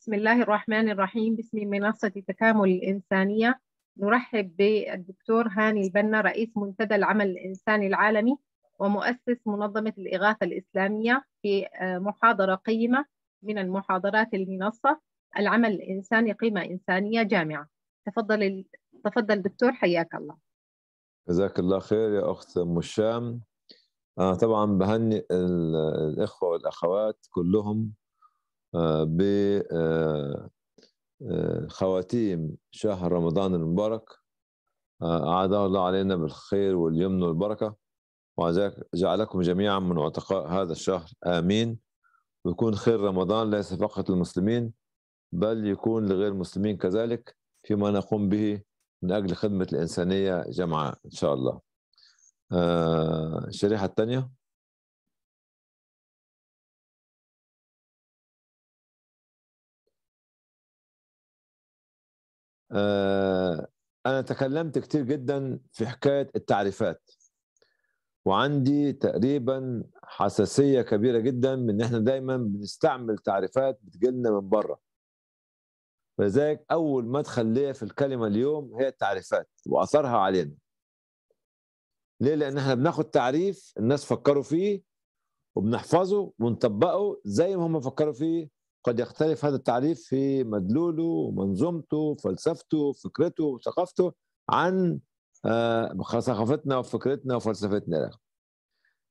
بسم الله الرحمن الرحيم باسم منصة تكامل الإنسانية نرحب بالدكتور هاني البنا رئيس منتدى العمل الإنساني العالمي ومؤسس منظمة الإغاثة الإسلامية في آه، محاضرة قيمة من المحاضرات المنصة العمل الإنساني قيمة إنسانية جامعة تفضل تفضل دكتور حياك الله جزاك الله خير يا أخت مشام أنا آه، طبعا بهني الإخوة والأخوات كلهم آه، بخواتيم آه، آه، شهر رمضان المبارك أعاده الله علينا بالخير واليمن والبركة وجعلكم جميعا من عتقاء هذا الشهر آمين ويكون خير رمضان ليس فقط للمسلمين بل يكون لغير المسلمين كذلك فيما نقوم به من أجل خدمة الإنسانية جمعاء إن شاء الله الشريحة الثانية آه، انا تكلمت كتير جدا في حكايه التعريفات وعندي تقريبا حساسيه كبيره جدا من ان احنا دايما بنستعمل تعريفات بتجيلنا من بره فلذلك اول مدخل ليا في الكلمه اليوم هي التعريفات واثرها علينا ليه لان احنا بناخد تعريف الناس فكروا فيه وبنحفظه ونطبقه زي ما هم فكروا فيه قد يختلف هذا التعريف في مدلوله ومنظومته فلسفته فكرته وثقافته عن آه، ثقافتنا وفكرتنا وفلسفتنا إلى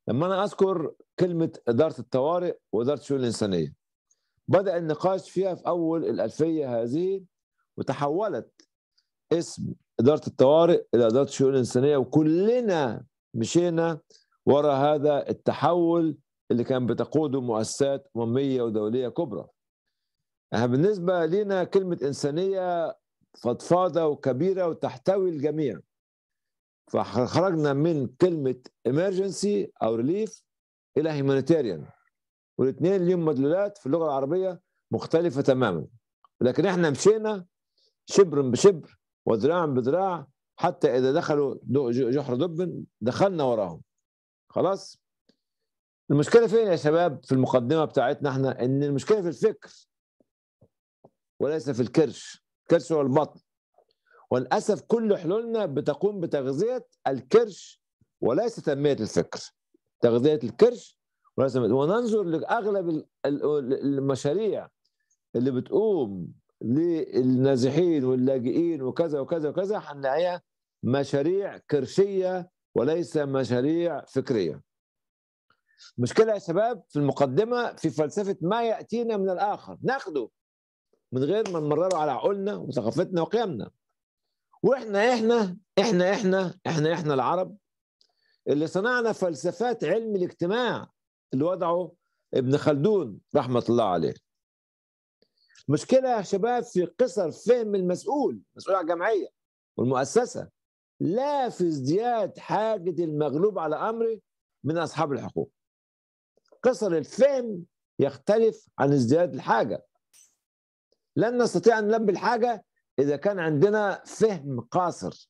لما أنا أذكر كلمة إدارة الطوارئ وإدارة الشؤون الإنسانية بدأ النقاش فيها في أول الألفية هذه وتحولت اسم إدارة الطوارئ إلى إدارة الشؤون الإنسانية وكلنا مشينا وراء هذا التحول اللي كان بتقوده مؤسسات أممية ودولية كبرى بالنسبة لنا كلمة إنسانية فضفاضة وكبيرة وتحتوي الجميع فخرجنا من كلمة emergency أو relief إلى humanitarian والاثنين ليهم مدلولات في اللغة العربية مختلفة تماما لكن احنا مشينا شبر بشبر وذراع بذراع حتى إذا دخلوا جحر دب دخلنا وراهم خلاص المشكلة فين يا شباب في المقدمة بتاعتنا احنا إن المشكلة في الفكر وليس في الكرش الكرش هو البطن وللأسف كل حلولنا بتقوم بتغذية الكرش وليس تنمية الفكر تغذية الكرش وليس وننظر لأغلب المشاريع اللي بتقوم للنازحين واللاجئين وكذا وكذا وكذا هنلاقيها مشاريع كرشية وليس مشاريع فكرية مشكلة يا شباب في المقدمة في فلسفة ما يأتينا من الآخر ناخده من غير ما نمرره على عقولنا وثقافتنا وقيمنا واحنا احنا احنا احنا احنا احنا العرب اللي صنعنا فلسفات علم الاجتماع اللي وضعه ابن خلدون رحمه الله عليه المشكله يا شباب في قصر فهم المسؤول مسؤول على الجمعيه والمؤسسه لا في ازدياد حاجه المغلوب على امره من اصحاب الحقوق قصر الفهم يختلف عن ازدياد الحاجه لن نستطيع أن نلبي الحاجة إذا كان عندنا فهم قاصر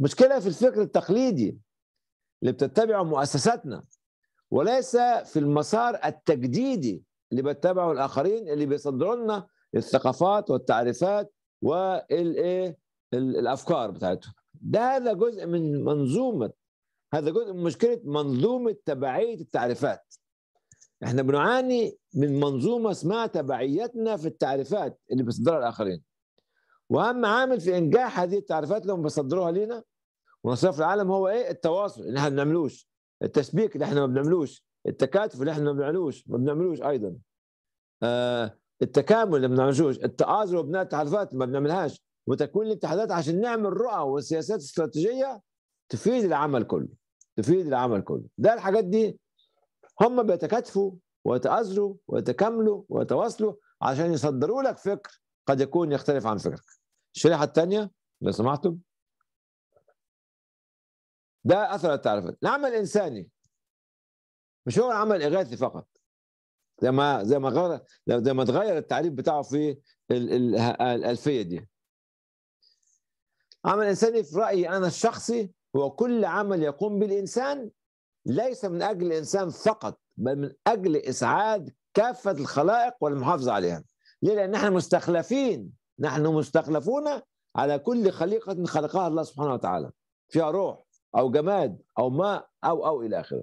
مشكلة في الفكر التقليدي اللي بتتبعه مؤسساتنا وليس في المسار التجديدي اللي بتتبعه الآخرين اللي بيصدروا لنا الثقافات والتعريفات والايه الافكار بتاعتهم ده هذا جزء من منظومه هذا جزء من مشكله منظومه تبعيه التعريفات احنا بنعاني من منظومه اسمها تبعيتنا في التعريفات اللي بيصدرها الاخرين واهم عامل في انجاح هذه التعريفات اللي هم بيصدروها لينا ونصرف العالم هو ايه التواصل اللي احنا ما بنعملوش التسبيك اللي احنا ما بنعملوش التكاتف اللي احنا ما بنعملوش ما بنعملوش ايضا آه التكامل اللي ما بنعملوش التآزر وبناء التعريفات ما بنعملهاش وتكوين الاتحادات عشان نعمل رؤى وسياسات استراتيجيه تفيد العمل كله تفيد العمل كله ده الحاجات دي هم بيتكاتفوا ويتآزروا ويتكاملوا ويتواصلوا عشان يصدروا لك فكر قد يكون يختلف عن فكرك الشريحة الثانية لو سمحتم ده أثر التعريفات العمل الإنساني مش هو العمل الإغاثي فقط زي ما زي ما غير زي ما اتغير التعريف بتاعه في الألفية دي عمل إنساني في رأيي أنا الشخصي هو كل عمل يقوم بالإنسان ليس من أجل الإنسان فقط بل من أجل إسعاد كافة الخلائق والمحافظة عليها ليه؟ لأن نحن مستخلفين نحن مستخلفون على كل خليقة خلقها الله سبحانه وتعالى فيها روح أو جماد أو ماء أو أو إلى آخره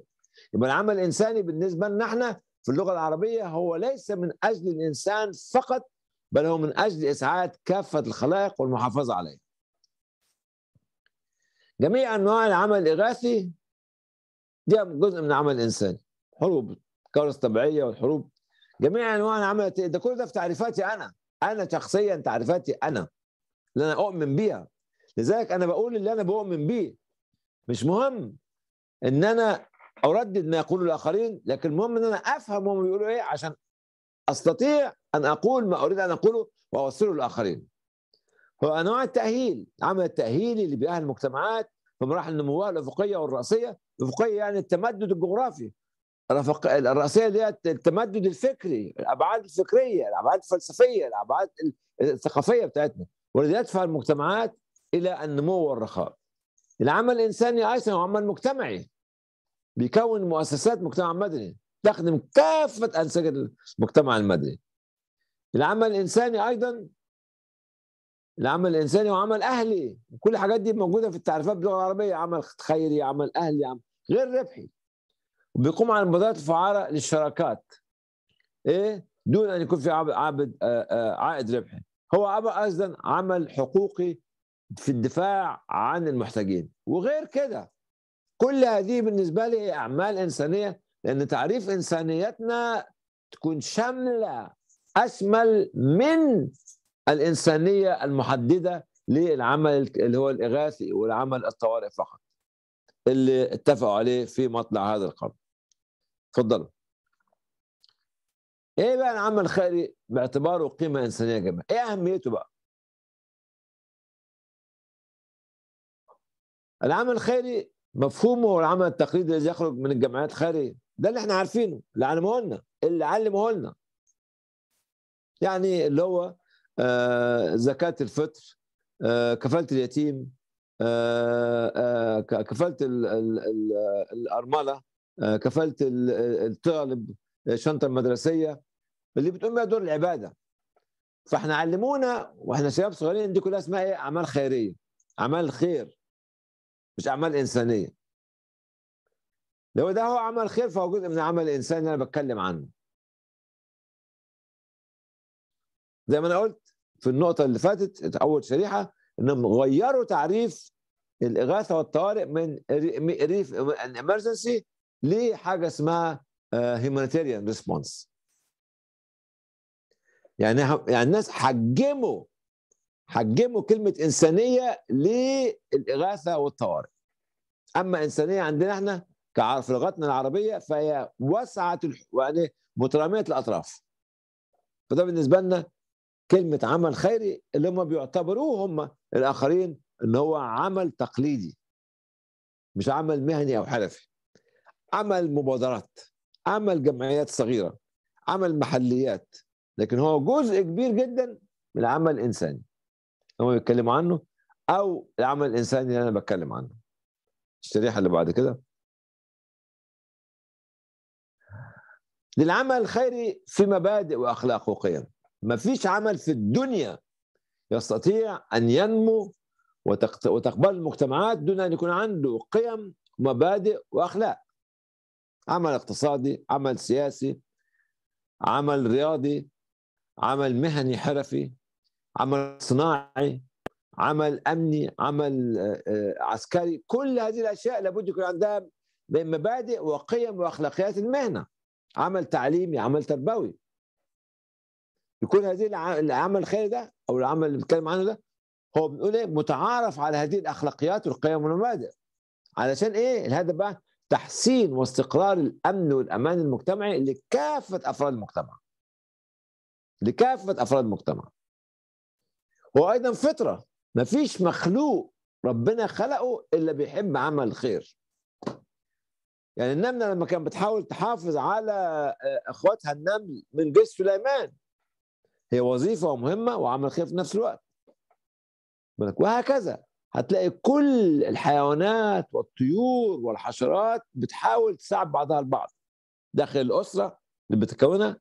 يبقى العمل الإنساني بالنسبة لنا احنا في اللغة العربية هو ليس من أجل الإنسان فقط بل هو من أجل إسعاد كافة الخلائق والمحافظة عليها جميع أنواع العمل الإغاثي دي جزء من عمل الانسان حروب كارثه طبيعيه والحروب جميع انواع العمل ده كل ده في تعريفاتي انا انا شخصيا تعريفاتي انا اللي انا اؤمن بيها لذلك انا بقول اللي انا بؤمن بيه مش مهم ان انا اردد ما يقوله الاخرين لكن المهم ان انا افهم هم بيقولوا ايه عشان استطيع ان اقول ما اريد ان اقوله واوصله للاخرين هو انواع التاهيل عمل التاهيلي اللي بيأهل المجتمعات في مراحل نموها الافقيه والراسيه افقيه يعني التمدد الجغرافي رفق الرأسية ديت التمدد الفكري الأبعاد الفكرية الأبعاد الفلسفية الأبعاد الثقافية بتاعتنا والذي يدفع المجتمعات إلى النمو والرخاء العمل الإنساني أيضا هو عمل مجتمعي بيكون مؤسسات مجتمع مدني تخدم كافة أنسجة المجتمع المدني العمل الإنساني أيضا العمل الانساني وعمل اهلي كل الحاجات دي موجوده في التعريفات باللغه العربيه عمل خيري عمل اهلي عمل غير ربحي وبيقوم على مبادرات الفعاله للشراكات ايه دون ان يكون في عبد آه، آه، عائد ربحي هو ايضا عمل حقوقي في الدفاع عن المحتاجين وغير كده كل هذه بالنسبه لي اعمال انسانيه لان تعريف انسانيتنا تكون شامله اشمل من الإنسانية المحددة للعمل اللي هو الإغاثي والعمل الطوارئ فقط اللي اتفقوا عليه في مطلع هذا القرن تفضلوا ايه بقى العمل الخيري باعتباره قيمه انسانيه جامعة ايه اهميته بقى العمل الخيري مفهومه هو العمل التقليدي الذي يخرج من الجمعيات الخيريه ده اللي احنا عارفينه اللي علمه لنا اللي علمه لنا يعني اللي هو آه، زكاه الفطر آه، كفاله اليتيم آه، كفاله الارمله كفاله الطالب الشنطه المدرسيه اللي بتقوم بها دور العباده فاحنا علمونا واحنا شباب صغيرين دي كلها اسمها ايه اعمال خيريه اعمال خير مش اعمال انسانيه لو ده هو عمل خير فهو جزء من العمل الانساني اللي انا بتكلم عنه زي ما انا قلت في النقطة اللي فاتت أول شريحة إنهم غيروا تعريف الإغاثة والطوارئ من ريف إمرجنسي لحاجة اسمها هيومانيتيريان آه، ريسبونس يعني يعني الناس حجموا حجموا كلمة إنسانية للإغاثة والطوارئ أما إنسانية عندنا إحنا في لغتنا العربية فهي وسعة يعني مترامية الأطراف فده بالنسبة لنا كلمة عمل خيري اللي هم بيعتبروه هم الآخرين إن هو عمل تقليدي مش عمل مهني أو حرفي عمل مبادرات عمل جمعيات صغيرة عمل محليات لكن هو جزء كبير جدا من العمل الإنساني هم بيتكلموا عنه أو العمل الإنساني اللي أنا بتكلم عنه الشريحة اللي بعد كده للعمل الخيري في مبادئ واخلاق وقيم ما فيش عمل في الدنيا يستطيع أن ينمو وتقبل المجتمعات دون أن يكون عنده قيم ومبادئ وأخلاق عمل اقتصادي عمل سياسي عمل رياضي عمل مهني حرفي عمل صناعي عمل امني عمل آه، آه، عسكري كل هذه الاشياء لابد يكون عندها مبادئ وقيم واخلاقيات المهنه عمل تعليمي عمل تربوي يكون هذه العمل الخيري ده او العمل اللي بنتكلم عنه ده هو بنقول ايه متعارف على هذه الاخلاقيات والقيم والمبادئ علشان ايه الهدف بقى تحسين واستقرار الامن والامان المجتمعي لكافه افراد المجتمع لكافه افراد المجتمع وايضا فطره ما فيش مخلوق ربنا خلقه الا بيحب عمل الخير يعني النمله لما كانت بتحاول تحافظ على آه، اخواتها النمل من جيش سليمان هي وظيفه ومهمه وعمل خير في نفس الوقت وهكذا هتلاقي كل الحيوانات والطيور والحشرات بتحاول تساعد بعضها البعض داخل الاسره اللي بتكونها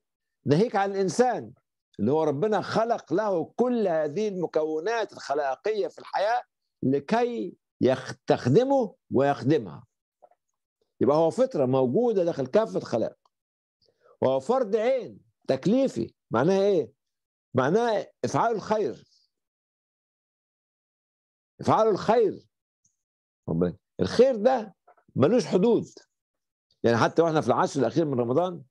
ناهيك عن الانسان اللي هو ربنا خلق له كل هذه المكونات الخلاقيه في الحياه لكي تخدمه ويخدمها يبقى هو فطره موجوده داخل كافه الخلائق وهو فرض عين تكليفي معناها ايه معناه افعال الخير افعال الخير الخير ده ملوش حدود يعني حتى واحنا في العشر الاخير من رمضان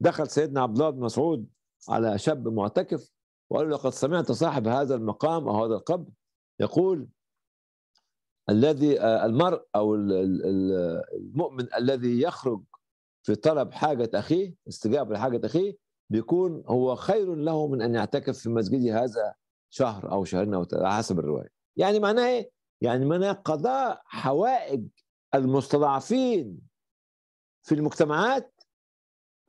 دخل سيدنا عبد الله بن مسعود على شاب معتكف وقال له لقد سمعت صاحب هذا المقام او هذا القبر يقول الذي المرء او المؤمن الذي يخرج في طلب حاجه اخيه استجابه لحاجه اخيه بيكون هو خير له من ان يعتكف في مسجده هذا شهر او شهرين او على حسب الروايه يعني معناه ايه يعني معناه قضاء حوائج المستضعفين في المجتمعات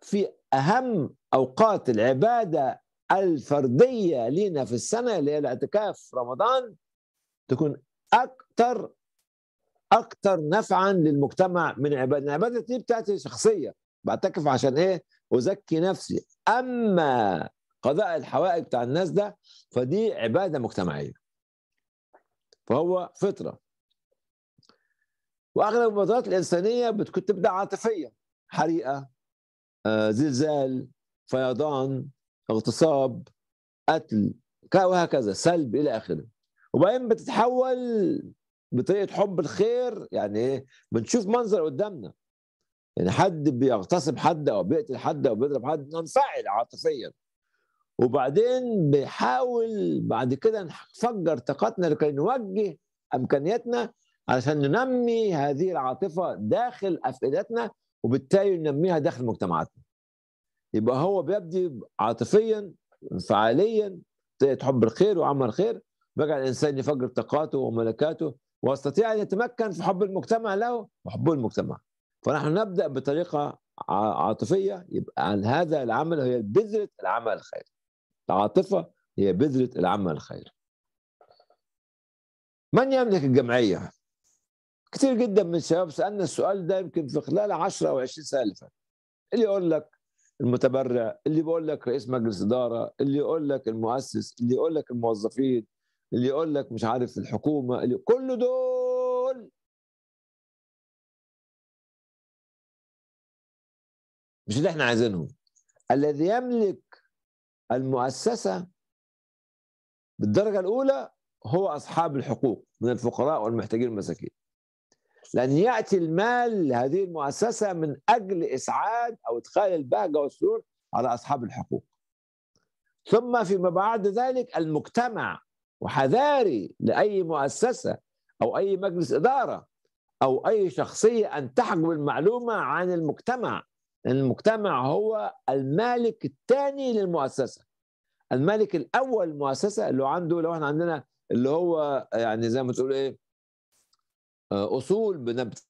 في اهم اوقات العباده الفرديه لينا في السنه اللي هي الاعتكاف رمضان تكون اكثر اكثر نفعا للمجتمع من عباده العباده دي بتاعتي شخصيه بعتكف عشان ايه أزكي نفسي أما قضاء الحوائج بتاع الناس ده فدي عبادة مجتمعية فهو فطرة وأغلب المبادرات الإنسانية بتكون تبدأ عاطفية حريقة آه، زلزال فيضان اغتصاب قتل وهكذا سلب إلى آخره وبعدين بتتحول بطريقة حب الخير يعني إيه بنشوف منظر قدامنا يعني حد بيغتصب حد او بيقتل حد او بيضرب حد ننفعل عاطفيا وبعدين بيحاول بعد كده نفجر طاقتنا لكي نوجه امكانياتنا علشان ننمي هذه العاطفه داخل افئدتنا وبالتالي ننميها داخل مجتمعاتنا يبقى هو بيبدي عاطفيا انفعاليا تحب الخير وعمل الخير بقى الانسان يفجر طاقاته وملكاته ويستطيع ان يتمكن في حب المجتمع له وحبه المجتمع فنحن نبدا بطريقه عاطفيه يبقى عن هذا العمل هي بذره العمل الخيري العاطفه هي بذره العمل الخيري من يملك الجمعيه كثير جدا من الشباب سالنا السؤال ده يمكن في خلال 10 او 20 سنه اللي فاتت اللي يقول لك المتبرع اللي بيقول لك رئيس مجلس اداره اللي يقول لك المؤسس اللي يقول لك الموظفين اللي يقول لك مش عارف الحكومه اللي كل دول مش اللي احنا عايزينهم الذي يملك المؤسسة بالدرجة الأولى هو أصحاب الحقوق من الفقراء والمحتاجين والمساكين لأن يأتي المال لهذه المؤسسة من أجل إسعاد أو إدخال البهجة والسرور على أصحاب الحقوق ثم فيما بعد ذلك المجتمع وحذاري لأي مؤسسة أو أي مجلس إدارة أو أي شخصية أن تحجب المعلومة عن المجتمع المجتمع هو المالك الثاني للمؤسسه المالك الاول للمؤسسة اللي عنده لو احنا عندنا اللي هو يعني زي ما تقول ايه آه، اصول بنبت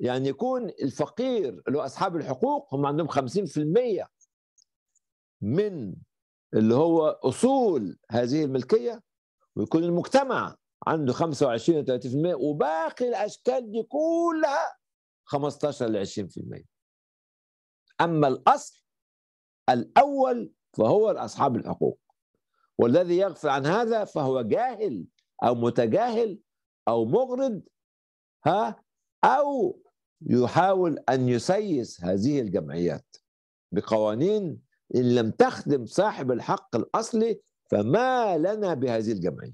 يعني يكون الفقير اللي هو اصحاب الحقوق هم عندهم 50% من اللي هو اصول هذه الملكيه ويكون المجتمع عنده 25 في 30% وباقي الاشكال دي كلها 15 ل 20% أما الأصل الأول فهو لاصحاب الحقوق والذي يغفل عن هذا فهو جاهل أو متجاهل أو مغرض ها أو يحاول أن يسيس هذه الجمعيات بقوانين إن لم تخدم صاحب الحق الأصلي فما لنا بهذه الجمعية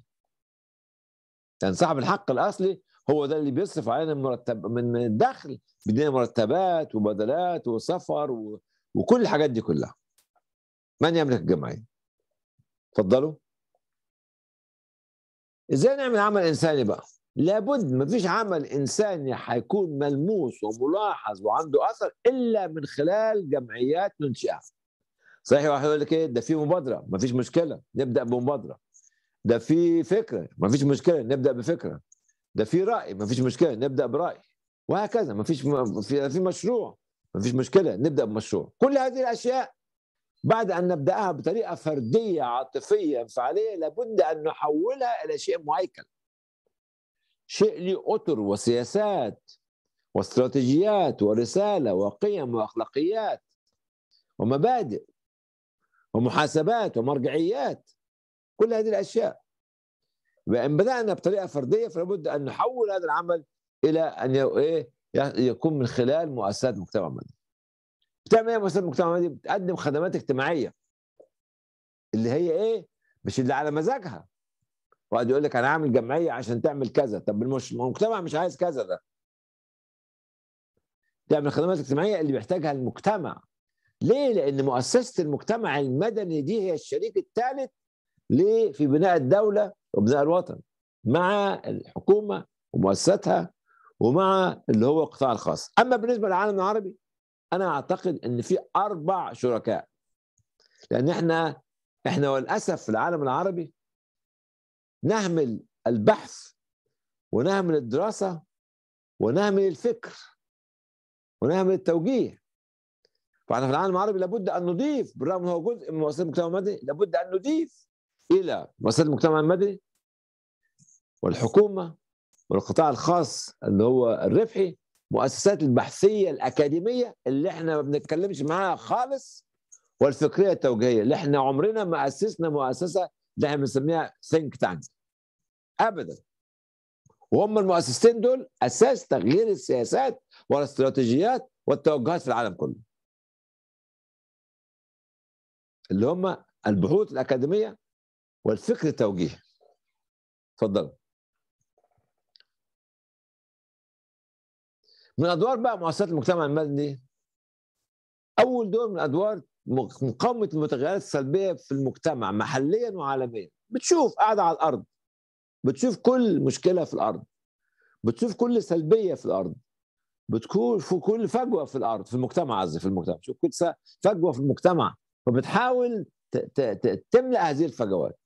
لأن يعني صاحب الحق الأصلي هو ده اللي بيصرف علينا من مرتب من الدخل بيدينا مرتبات وبدلات وسفر و... وكل الحاجات دي كلها من يملك الجمعيه اتفضلوا ازاي نعمل عمل انساني بقى لابد ما فيش عمل انساني هيكون ملموس وملاحظ وعنده اثر الا من خلال جمعيات ننشئها صحيح واحد يقول لك ايه ده في مبادره ما فيش مشكله نبدا بمبادره ده في فكره ما فيش مشكله نبدا بفكره ده في راي ما فيش مشكله نبدا براي وهكذا ما فيش في, مشروع ما فيش مشكله نبدا بمشروع كل هذه الاشياء بعد ان نبداها بطريقه فرديه عاطفيه انفعاليه لابد ان نحولها الى شيء مهيكل شيء لي اطر وسياسات واستراتيجيات ورساله وقيم واخلاقيات ومبادئ ومحاسبات ومرجعيات كل هذه الاشياء وان بدانا بطريقه فرديه فلا بد ان نحول هذا العمل الى ان ايه يكون من خلال مؤسسات مجتمع مدني. بتعمل ايه مؤسسات مجتمع مدني؟ بتقدم خدمات اجتماعيه اللي هي ايه؟ مش اللي على مزاجها. واحد يقول لك انا عامل جمعيه عشان تعمل كذا، طب مش المجتمع مش عايز كذا ده. تعمل خدمات اجتماعيه اللي بيحتاجها المجتمع. ليه؟ لان مؤسسه المجتمع المدني دي هي الشريك الثالث ليه في بناء الدوله وابناء الوطن مع الحكومه ومؤسساتها ومع اللي هو القطاع الخاص اما بالنسبه للعالم العربي انا اعتقد ان في اربع شركاء لان احنا احنا وللاسف في العالم العربي نهمل البحث ونهمل الدراسه ونهمل الفكر ونهمل التوجيه فاحنا في العالم العربي لابد ان نضيف بالرغم ان هو جزء من مؤسسات المجتمع المدني لابد ان نضيف الى مؤسسات المجتمع المدني والحكومه والقطاع الخاص اللي هو الربحي مؤسسات البحثيه الاكاديميه اللي احنا ما بنتكلمش معاها خالص والفكريه التوجيهيه اللي احنا عمرنا ما اسسنا مؤسسه اللي احنا بنسميها ثينك تانك ابدا وهم المؤسستين دول اساس تغيير السياسات والاستراتيجيات والتوجهات في العالم كله اللي هم البحوث الاكاديميه والفكر التوجيهي اتفضل من ادوار بقى مؤسسات المجتمع المدني اول دور من ادوار مقاومه المتغيرات السلبيه في المجتمع محليا وعالميا بتشوف قاعده على الارض بتشوف كل مشكله في الارض بتشوف كل سلبيه في الارض بتكون في كل فجوه في الارض في المجتمع قصدي في المجتمع بتشوف كل فجوه في المجتمع فبتحاول تملا هذه الفجوات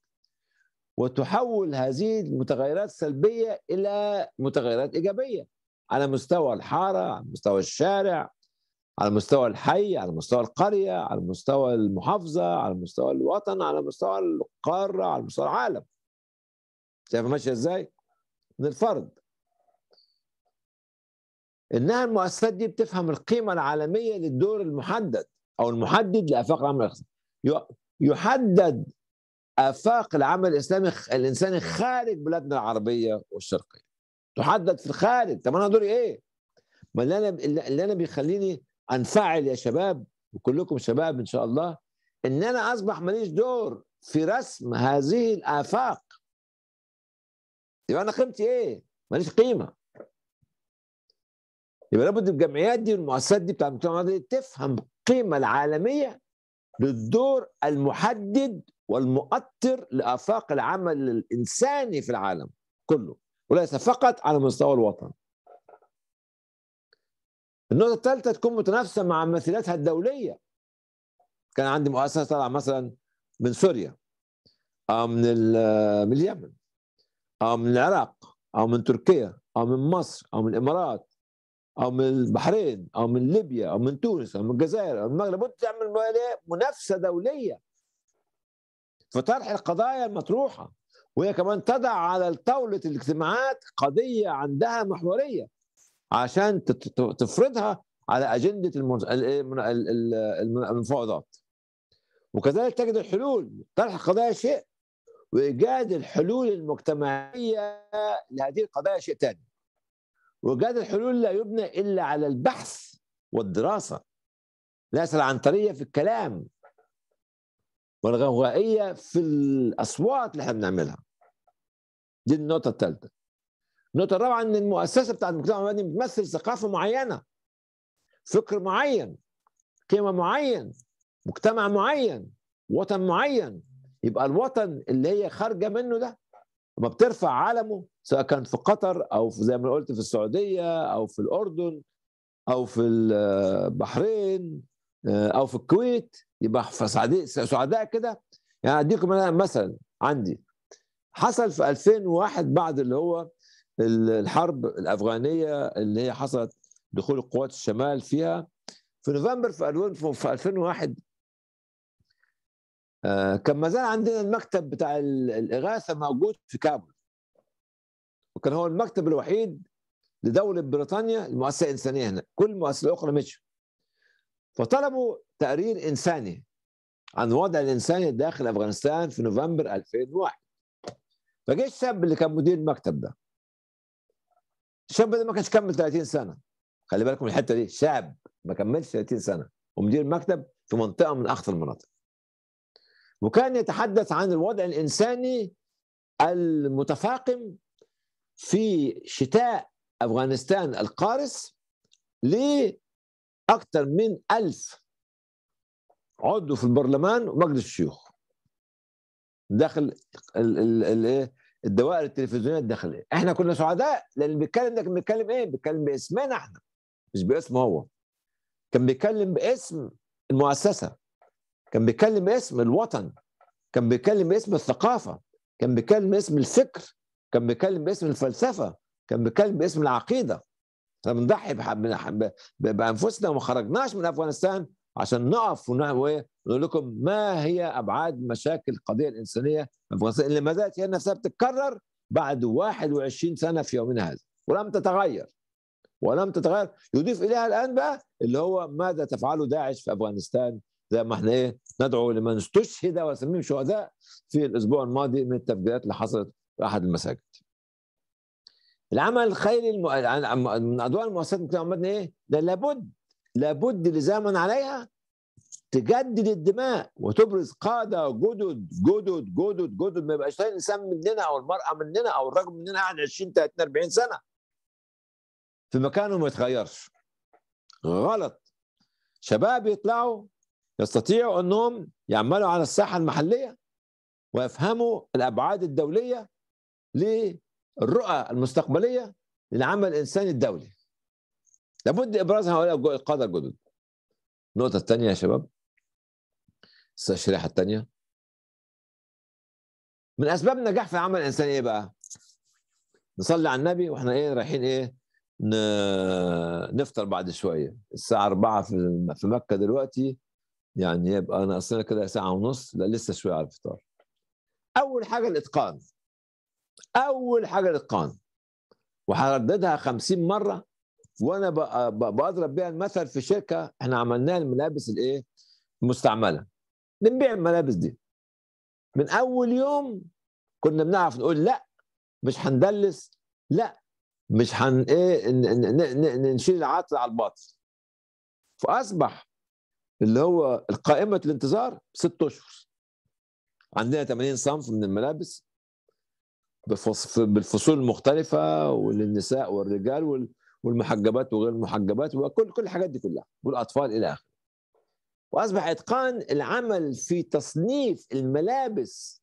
وتحول هذه المتغيرات السلبيه الى متغيرات ايجابيه على مستوى الحاره على مستوى الشارع على مستوى الحي على مستوى القريه على مستوى المحافظه على مستوى الوطن على مستوى القاره على مستوى العالم شايف ماشيه ازاي من الفرد انها المؤسسات دي بتفهم القيمه العالميه للدور المحدد او المحدد لافاق العمل يحدد افاق العمل الاسلامي الانساني خارج بلادنا العربيه والشرقيه تحدد في الخارج طب انا دوري ايه؟ ما اللي انا اللي انا بيخليني انفعل يا شباب وكلكم شباب ان شاء الله ان انا اصبح ماليش دور في رسم هذه الافاق يبقى انا قيمتي ايه؟ ماليش قيمه يبقى لابد الجمعيات دي والمؤسسات دي بتاع المجتمع المدني تفهم القيمه العالميه للدور المحدد والمؤثر لافاق العمل الانساني في العالم كله وليس فقط على مستوى الوطن النقطة الثالثة تكون متنافسة مع ممثلاتها الدولية كان عندي مؤسسة طالعة مثلا من سوريا أو من من اليمن أو من العراق أو من تركيا أو من مصر أو من الإمارات أو من البحرين أو من ليبيا أو من تونس أو من الجزائر أو من المغرب تعمل منافسة دولية في طرح القضايا المطروحة وهي كمان تضع على طاولة الاجتماعات قضية عندها محورية عشان تفرضها على أجندة المفاوضات وكذلك تجد الحلول طرح قضايا شيء وإيجاد الحلول المجتمعية لهذه القضايا شيء ثاني وإيجاد الحلول لا يبنى إلا على البحث والدراسة ليس العنطرية في الكلام والغوائية في الأصوات اللي احنا بنعملها دي النقطة الثالثة النقطة الرابعة أن المؤسسة بتاعة المجتمع المدني بتمثل ثقافة معينة فكر معين قيمة معين مجتمع معين وطن معين يبقى الوطن اللي هي خارجة منه ده ما بترفع عالمه سواء كان في قطر أو في زي ما قلت في السعودية أو في الأردن أو في البحرين آه، آه، أو في الكويت يبقى فسعداء سعداء كده يعني اديكم انا مثلا عندي حصل في 2001 بعد اللي هو الحرب الافغانيه اللي هي حصلت دخول القوات الشمال فيها في نوفمبر في 2001 آه، كان ما زال عندنا المكتب بتاع الاغاثه موجود في كابول وكان هو المكتب الوحيد لدوله بريطانيا المؤسسه الانسانيه هنا كل المؤسسات الاخرى مشوا فطلبوا تقرير إنساني عن وضع الإنساني داخل أفغانستان في نوفمبر 2001 فجه الشاب اللي كان مدير المكتب ده الشاب ده ما كانش كمل 30 سنة خلي بالكم الحتة دي شاب ما كملش 30 سنة ومدير مكتب في منطقة من أخطر المناطق وكان يتحدث عن الوضع الإنساني المتفاقم في شتاء أفغانستان القارس ل أكثر من ألف عضو في البرلمان ومجلس الشيوخ داخل الايه الدوائر التلفزيونيه الداخليه احنا كنا سعداء لان بيتكلم ده كان بيتكلم ايه بيتكلم باسمنا احنا مش باسم هو كان بيتكلم باسم المؤسسه كان بيتكلم باسم الوطن كان بيتكلم باسم الثقافه كان بيتكلم باسم الفكر كان بيتكلم باسم الفلسفه كان بيتكلم باسم العقيده احنا بنضحي بانفسنا وما خرجناش من افغانستان عشان نقف ونقول لكم ما هي ابعاد مشاكل القضيه الانسانيه في افغانستان اللي ما زالت هي نفسها بتتكرر بعد 21 سنه في يومنا هذا ولم تتغير ولم تتغير يضيف اليها الان بقى اللي هو ماذا تفعله داعش في افغانستان زي ما احنا ايه ندعو لمن استشهد وسميهم شهداء في الاسبوع الماضي من التفجيرات اللي حصلت في احد المساجد العمل الخيري الم... من ادوار المؤسسات المجتمع المدني ايه؟ ده لابد لابد لزاما عليها تجدد الدماء وتبرز قاده جدد جدد جدد جدد ما يبقاش الانسان مننا او المراه مننا او الرجل مننا قاعد 20 30 40 سنه في مكانه ما يتغيرش غلط شباب يطلعوا يستطيعوا انهم يعملوا على الساحه المحليه ويفهموا الابعاد الدوليه الرؤى المستقبليه للعمل الانساني الدولي لابد ابراز هؤلاء القاده الجدد النقطه الثانيه يا شباب الشريحه الثانيه من اسباب النجاح في العمل الانساني ايه بقى؟ نصلي على النبي واحنا ايه رايحين ايه نفطر بعد شويه الساعه 4 في في مكه دلوقتي يعني يبقى انا اصلا كده ساعه ونص لا لسه شويه على الفطار اول حاجه الاتقان اول حاجه الاتقان وهرددها 50 مره وانا بضرب بيها المثل في شركه احنا عملناها الملابس الايه المستعمله بنبيع الملابس دي من اول يوم كنا بنعرف نقول لا مش هندلس لا مش هن ايه نشيل العطل على الباطل فاصبح اللي هو قائمه الانتظار ست اشهر عندنا 80 صنف من الملابس بالفصول المختلفه وللنساء والرجال والمحجبات وغير المحجبات وكل كل الحاجات دي كلها والاطفال الى اخره واصبح اتقان العمل في تصنيف الملابس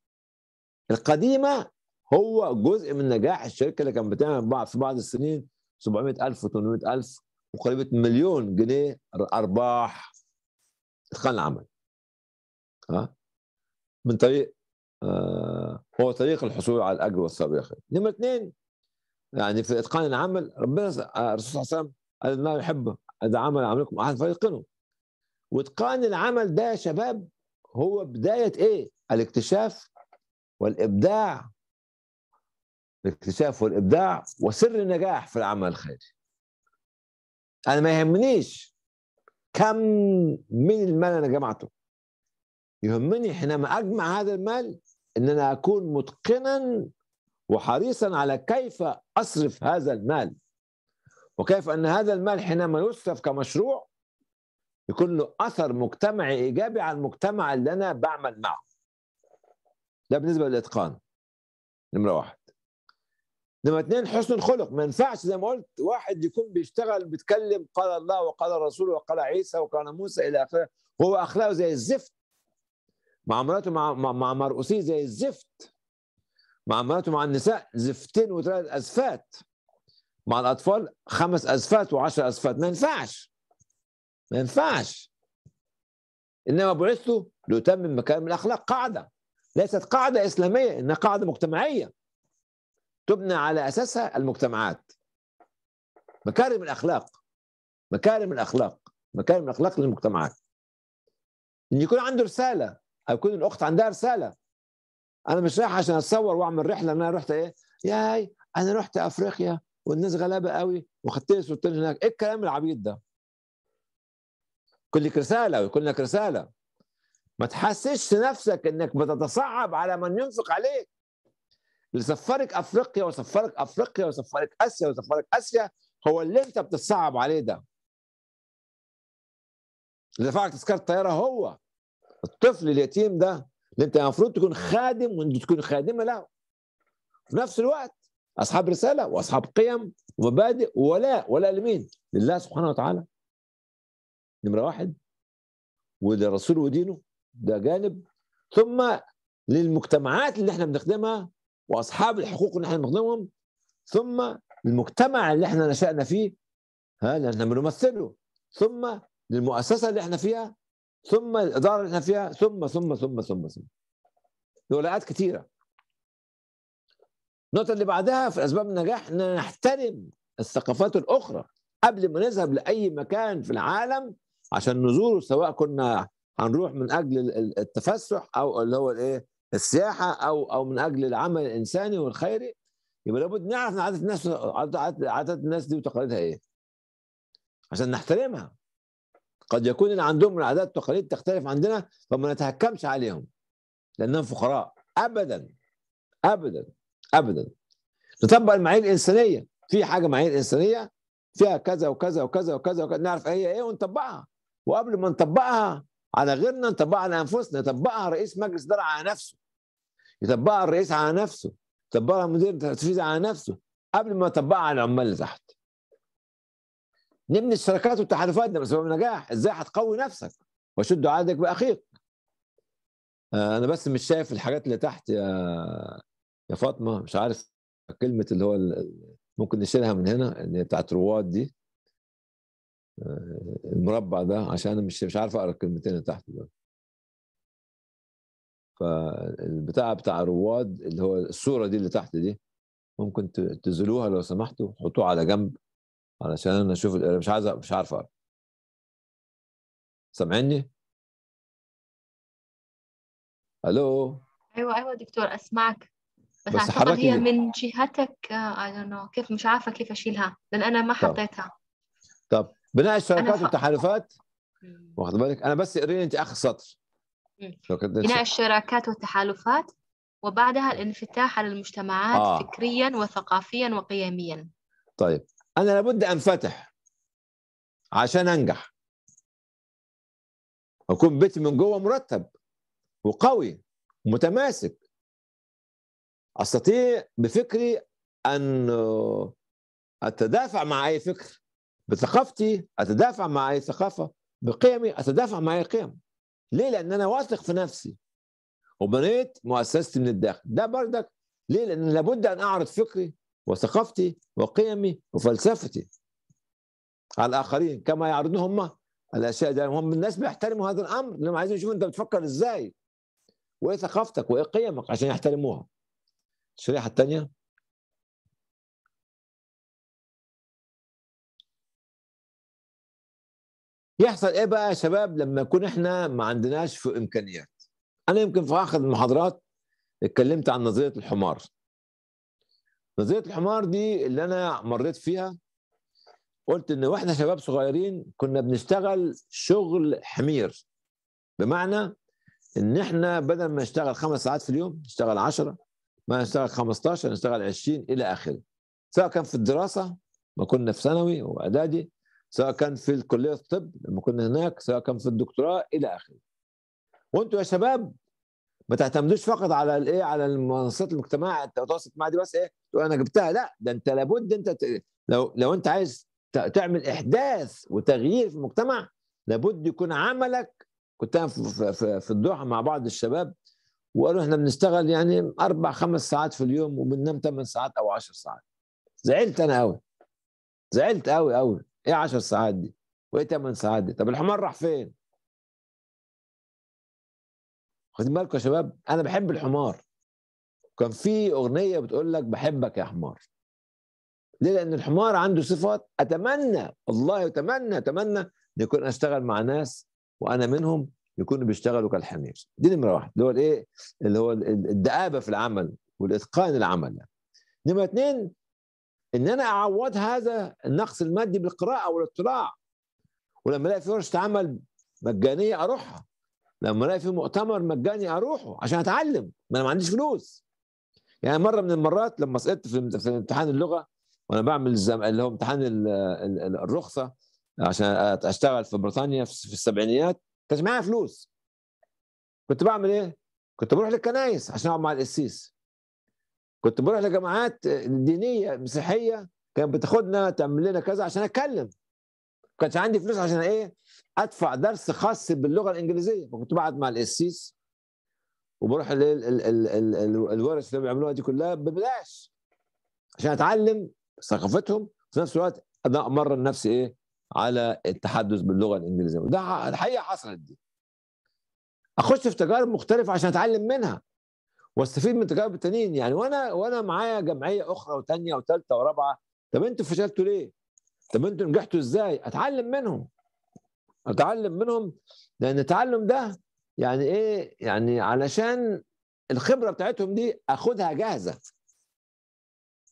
القديمه هو جزء من نجاح الشركه اللي كانت بتعمل بعض في بعض السنين 700000 800000 وقريبه مليون جنيه ارباح اتقان العمل ها من طريق آه، هو طريق الحصول على الاجر والثواب نمره اثنين يعني في اتقان العمل ربنا آه، الرسول صلى الله عليه وسلم قال الله يحب اذا عمل عملكم احد فيتقنه واتقان العمل ده يا شباب هو بدايه ايه؟ الاكتشاف والابداع الاكتشاف والابداع وسر النجاح في العمل الخيري انا ما يهمنيش كم من المال انا جمعته يهمني حينما اجمع هذا المال ان انا اكون متقنا وحريصا على كيف اصرف هذا المال وكيف ان هذا المال حينما يصرف كمشروع يكون له اثر مجتمعي ايجابي على المجتمع اللي انا بعمل معه ده بالنسبه للاتقان نمره واحد نمرة اتنين حسن الخلق ما ينفعش زي ما قلت واحد يكون بيشتغل بيتكلم قال الله وقال الرسول وقال عيسى وقال موسى الى اخره هو اخلاقه زي الزفت معاملاته مع مع مرؤوسيه زي الزفت معاملاته مع النساء زفتين وثلاث أزفات مع الأطفال خمس أزفات وعشر أزفات ما ينفعش ما ينفعش إنما بعثت لأتمم مكارم الأخلاق قاعدة ليست قاعدة إسلامية إنها قاعدة مجتمعية تبنى على أساسها المجتمعات مكارم الأخلاق مكارم الأخلاق مكارم الأخلاق للمجتمعات إن يكون عنده رسالة هيكون الاخت عندها رساله انا مش رايح عشان اتصور واعمل رحله انا رحت ايه ياي انا رحت افريقيا والناس غلابه قوي وخدت لي صورتين هناك ايه الكلام العبيط ده كل لك رساله ويكون لك رساله ما تحسش نفسك انك بتتصعب على من ينفق عليك اللي سفرك افريقيا وسفرك افريقيا وسفرك اسيا وسفرك اسيا هو اللي انت بتتصعب عليه ده اللي دفعك تذكره طياره هو الطفل اليتيم ده اللي انت المفروض تكون خادم وانت تكون خادمه له في نفس الوقت اصحاب رساله واصحاب قيم ومبادئ ولاء ولاء لمين؟ لله سبحانه وتعالى نمره واحد ولرسوله ودينه ده جانب ثم للمجتمعات اللي احنا بنخدمها واصحاب الحقوق اللي احنا بنخدمهم ثم المجتمع اللي احنا نشأنا فيه ها اللي احنا بنمثله ثم للمؤسسه اللي احنا فيها ثم احنا فيها ثم ثم ثم ثم ثم لولاءات كثيره النقطه اللي بعدها في اسباب النجاح ان نحترم الثقافات الاخرى قبل ما نذهب لاي مكان في العالم عشان نزوره سواء كنا هنروح من اجل التفسح او اللي هو الايه السياحه او او من اجل العمل الانساني والخيري يبقى لابد نعرف عادات الناس عادات الناس دي وتقاليدها ايه عشان نحترمها قد يكون ان عندهم العادات والتقاليد تختلف عندنا فما نتهكمش عليهم لانهم فقراء ابدا ابدا ابدا نطبق المعايير الانسانيه في حاجه معايير انسانيه فيها كذا وكذا وكذا وكذا, وكذا. نعرف هي ايه ونطبقها وقبل ما نطبقها على غيرنا نطبقها على انفسنا يطبقها رئيس مجلس اداره على نفسه يطبقها الرئيس على نفسه يطبقها مدير التنفيذي على نفسه قبل ما يطبقها على العمال اللي تحت نبني الشركات والتحالفات بسبب نجاح ازاي هتقوي نفسك وشد عادك باخيك آه، انا بس مش شايف الحاجات اللي تحت يا يا فاطمه مش عارف كلمه اللي هو ممكن نشيلها من هنا اللي بتاعت رواد دي آه، المربع ده عشان مش مش عارف اقرا الكلمتين اللي تحت دول فالبتاع بتاع رواد اللي هو الصوره دي اللي تحت دي ممكن تزلوها لو سمحتوا حطوها على جنب علشان انا اشوف انا مش عايز مش عارف اقرا سامعني؟ الو ايوه ايوه دكتور اسمعك بس, بس اعتقد هي من جهتك اي آه، نو كيف مش عارفه كيف اشيلها لان انا ما حطيتها طب بناء الشراكات والتحالفات واخد بالك انا بس اقريني انت اخر سطر بناء الشراكات والتحالفات وبعدها الانفتاح على المجتمعات آه. فكريا وثقافيا وقيميا طيب انا لابد انفتح عشان انجح اكون بيتي من جوه مرتب وقوي ومتماسك استطيع بفكري ان اتدافع مع اي فكر بثقافتي اتدافع مع اي ثقافه بقيمي اتدافع مع اي قيم ليه لان انا واثق في نفسي وبنيت مؤسستي من الداخل ده بردك ليه لان لابد ان اعرض فكري وثقافتي وقيمي وفلسفتي على الآخرين كما يعرضون هم الأشياء دي هم الناس بيحترموا هذا الأمر لأنهم عايزين يشوفوا أنت بتفكر إزاي وإيه ثقافتك وإيه قيمك عشان يحترموها الشريحة الثانية يحصل ايه بقى يا شباب لما يكون احنا ما عندناش في امكانيات انا يمكن في اخر المحاضرات اتكلمت عن نظريه الحمار نظريه الحمار دي اللي انا مريت فيها قلت ان واحنا شباب صغيرين كنا بنشتغل شغل حمير بمعنى ان احنا بدل ما نشتغل خمس ساعات في اليوم نشتغل 10 ما نشتغل 15 نشتغل 20 الى اخره سواء كان في الدراسه ما كنا في ثانوي واعدادي سواء كان في الكليه الطب لما كنا هناك سواء كان في الدكتوراه الى اخره وانتوا يا شباب ما تعتمدوش فقط على الايه على المنصات المجتمع التواصل الاجتماعي دي بس ايه تقول انا جبتها لا ده انت لابد انت ت... لو لو انت عايز تعمل احداث وتغيير في المجتمع لابد يكون عملك كنت انا في, في, في الدوحه مع بعض الشباب وقالوا احنا بنشتغل يعني اربع خمس ساعات في اليوم وبننام ثمان ساعات او 10 ساعات زعلت انا قوي زعلت قوي قوي ايه 10 ساعات دي وايه 8 ساعات دي طب الحمار راح فين واخدين بالكم يا شباب انا بحب الحمار كان في اغنيه بتقول لك بحبك يا حمار ليه لان الحمار عنده صفات اتمنى والله اتمنى اتمنى ان يكون اشتغل مع ناس وانا منهم يكونوا بيشتغلوا كالحمير دي نمره واحد اللي هو الايه اللي هو الدآبه في العمل والاتقان العمل نمره اثنين ان انا اعوض هذا النقص المادي بالقراءه والاطلاع ولما الاقي في ورشه عمل مجانيه اروحها لما الاقي في مؤتمر مجاني اروحه عشان اتعلم ما انا ما عنديش فلوس يعني مره من المرات لما سقطت في, في امتحان اللغه وانا بعمل زم... اللي هو امتحان ال... ال... الرخصه عشان اشتغل في بريطانيا في السبعينيات كانش معايا فلوس كنت بعمل ايه؟ كنت بروح للكنايس عشان اقعد مع القسيس كنت بروح لجماعات دينيه مسيحيه كانت بتاخدنا تعمل لنا كذا عشان اتكلم ما كانش عندي فلوس عشان ايه؟ ادفع درس خاص باللغه الانجليزيه فكنت بقعد مع الاسيس وبروح الورش اللي بيعملوها دي كلها ببلاش عشان اتعلم ثقافتهم في نفس الوقت انا امرن نفسي ايه على التحدث باللغه الانجليزيه وده الحقيقه حصلت دي اخش في تجارب مختلفه عشان اتعلم منها واستفيد من تجارب التانيين يعني وانا وانا معايا جمعيه اخرى وثانيه وثالثه ورابعه طب انتوا فشلتوا ليه؟ طب انتوا نجحتوا ازاي؟ اتعلم منهم اتعلم منهم لان التعلم ده يعني ايه يعني علشان الخبره بتاعتهم دي اخدها جاهزه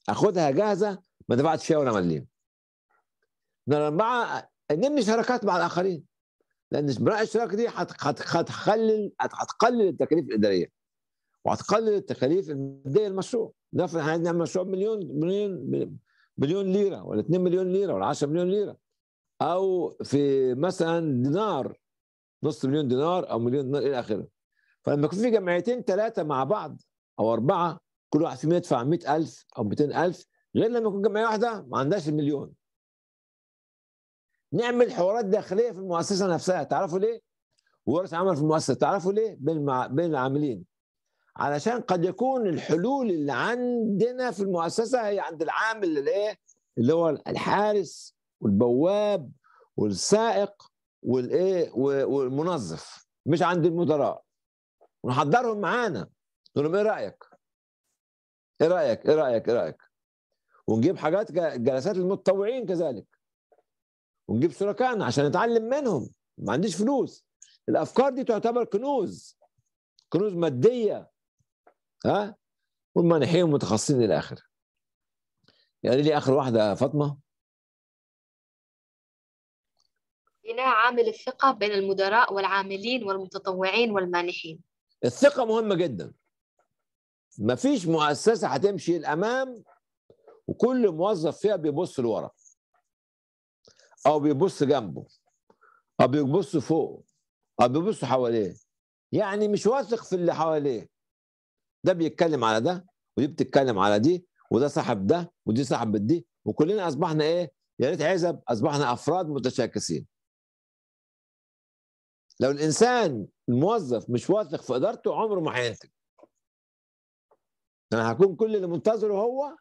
اخدها جاهزه ما دفعتش فيها ولا مليم مع نبني شراكات مع الاخرين لان بناء الشراكه دي هتقلل هتقلل التكاليف الاداريه وهتقلل التكاليف الماديه المشروع نفرض احنا نعمل مشروع بمليون مليون مليون ليره ولا 2 مليون ليره ولا 10 مليون ليره او في مثلا دينار نص مليون دينار او مليون دينار الى اخره فلما يكون في جمعيتين ثلاثه مع بعض او اربعه كل واحد فيهم يدفع 100000 او 200000 غير لما يكون جمعيه واحده ما عندهاش المليون نعمل حوارات داخليه في المؤسسه نفسها تعرفوا ليه؟ ورث عمل في المؤسسه تعرفوا ليه؟ بين مع... بين العاملين علشان قد يكون الحلول اللي عندنا في المؤسسه هي عند العامل اللي ايه؟ اللي هو الحارس والبواب والسائق والايه والمنظف مش عند المدراء ونحضرهم معانا نقول لهم ايه رايك؟ ايه رايك؟ ايه رايك؟ ايه رايك؟ ونجيب حاجات جلسات المتطوعين كذلك ونجيب شركائنا عشان نتعلم منهم ما عنديش فلوس الافكار دي تعتبر كنوز كنوز ماديه ها والمانحين متخصصين الى اخره يعني لي اخر واحده فاطمه بناء عامل الثقة بين المدراء والعاملين والمتطوعين والمانحين الثقة مهمة جدا ما فيش مؤسسة هتمشي الأمام وكل موظف فيها بيبص لورا أو بيبص جنبه أو بيبص فوق أو بيبص حواليه يعني مش واثق في اللي حواليه ده بيتكلم على ده ودي بتتكلم على دي وده صاحب ده ودي صاحب دي وكلنا أصبحنا إيه يا ريت عزب أصبحنا أفراد متشاكسين لو الانسان الموظف مش واثق في ادارته عمره ما هينتج انا هكون كل اللي منتظره هو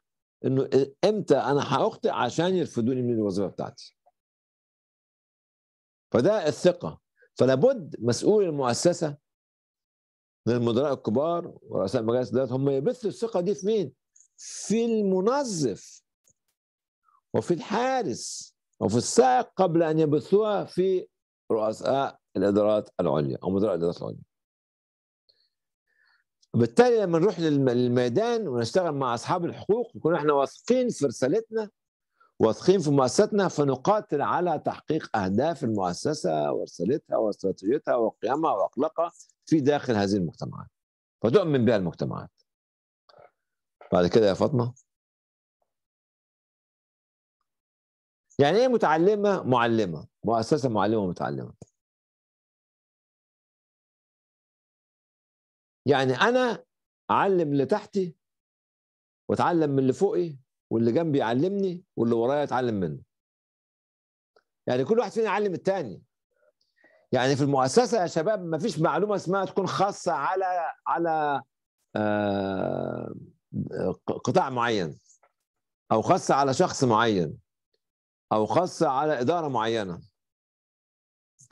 انه امتى انا هاخطئ عشان يرفضوني من الوظيفه بتاعتي فده الثقه فلا بد مسؤول المؤسسه من المدراء الكبار ورؤساء مجالس الادارات هم يبثوا الثقه دي في مين؟ في المنظف وفي الحارس وفي السائق قبل ان يبثوها في رؤساء الادارات العليا او مدراء الادارات العليا بالتالي لما نروح للميدان ونشتغل مع اصحاب الحقوق نكون احنا واثقين في رسالتنا واثقين في مؤسستنا فنقاتل على تحقيق اهداف المؤسسه ورسالتها واستراتيجيتها وقيمها واخلاقها في داخل هذه المجتمعات فتؤمن بها المجتمعات بعد كده يا فاطمه يعني ايه متعلمه معلمه مؤسسه معلمه ومتعلمه يعني انا اعلم اللي تحتي واتعلم من اللي فوقي واللي جنبي يعلمني واللي ورايا اتعلم منه يعني كل واحد فينا يعلم التاني يعني في المؤسسه يا شباب ما فيش معلومه اسمها تكون خاصه على على آه، قطاع معين او خاصه على شخص معين او خاصه على اداره معينه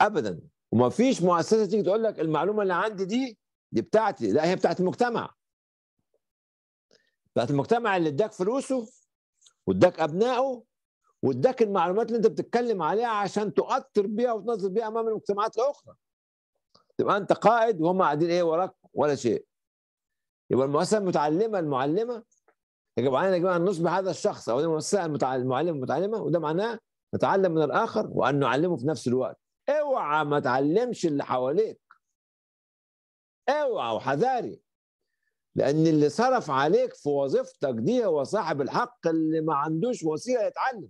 ابدا وما فيش مؤسسه تيجي تقول لك المعلومه اللي عندي دي دي بتاعتي لا هي بتاعت المجتمع بتاعت المجتمع اللي اداك فلوسه واداك ابنائه واداك المعلومات اللي انت بتتكلم عليها عشان تؤثر بيها وتنظر بيها امام المجتمعات الاخرى تبقى انت قائد وهم قاعدين ايه وراك ولا شيء يبقى المؤسسه المتعلمه المعلمه يجب علينا يا جماعه ان نصبح هذا الشخص او المؤسسه المعلمه المتعلمه وده معناه نتعلم من الاخر وان نعلمه في نفس الوقت اوعى ما تعلمش اللي حواليك اوعى وحذاري لان اللي صرف عليك في وظيفتك دي هو صاحب الحق اللي ما عندوش وسيله يتعلم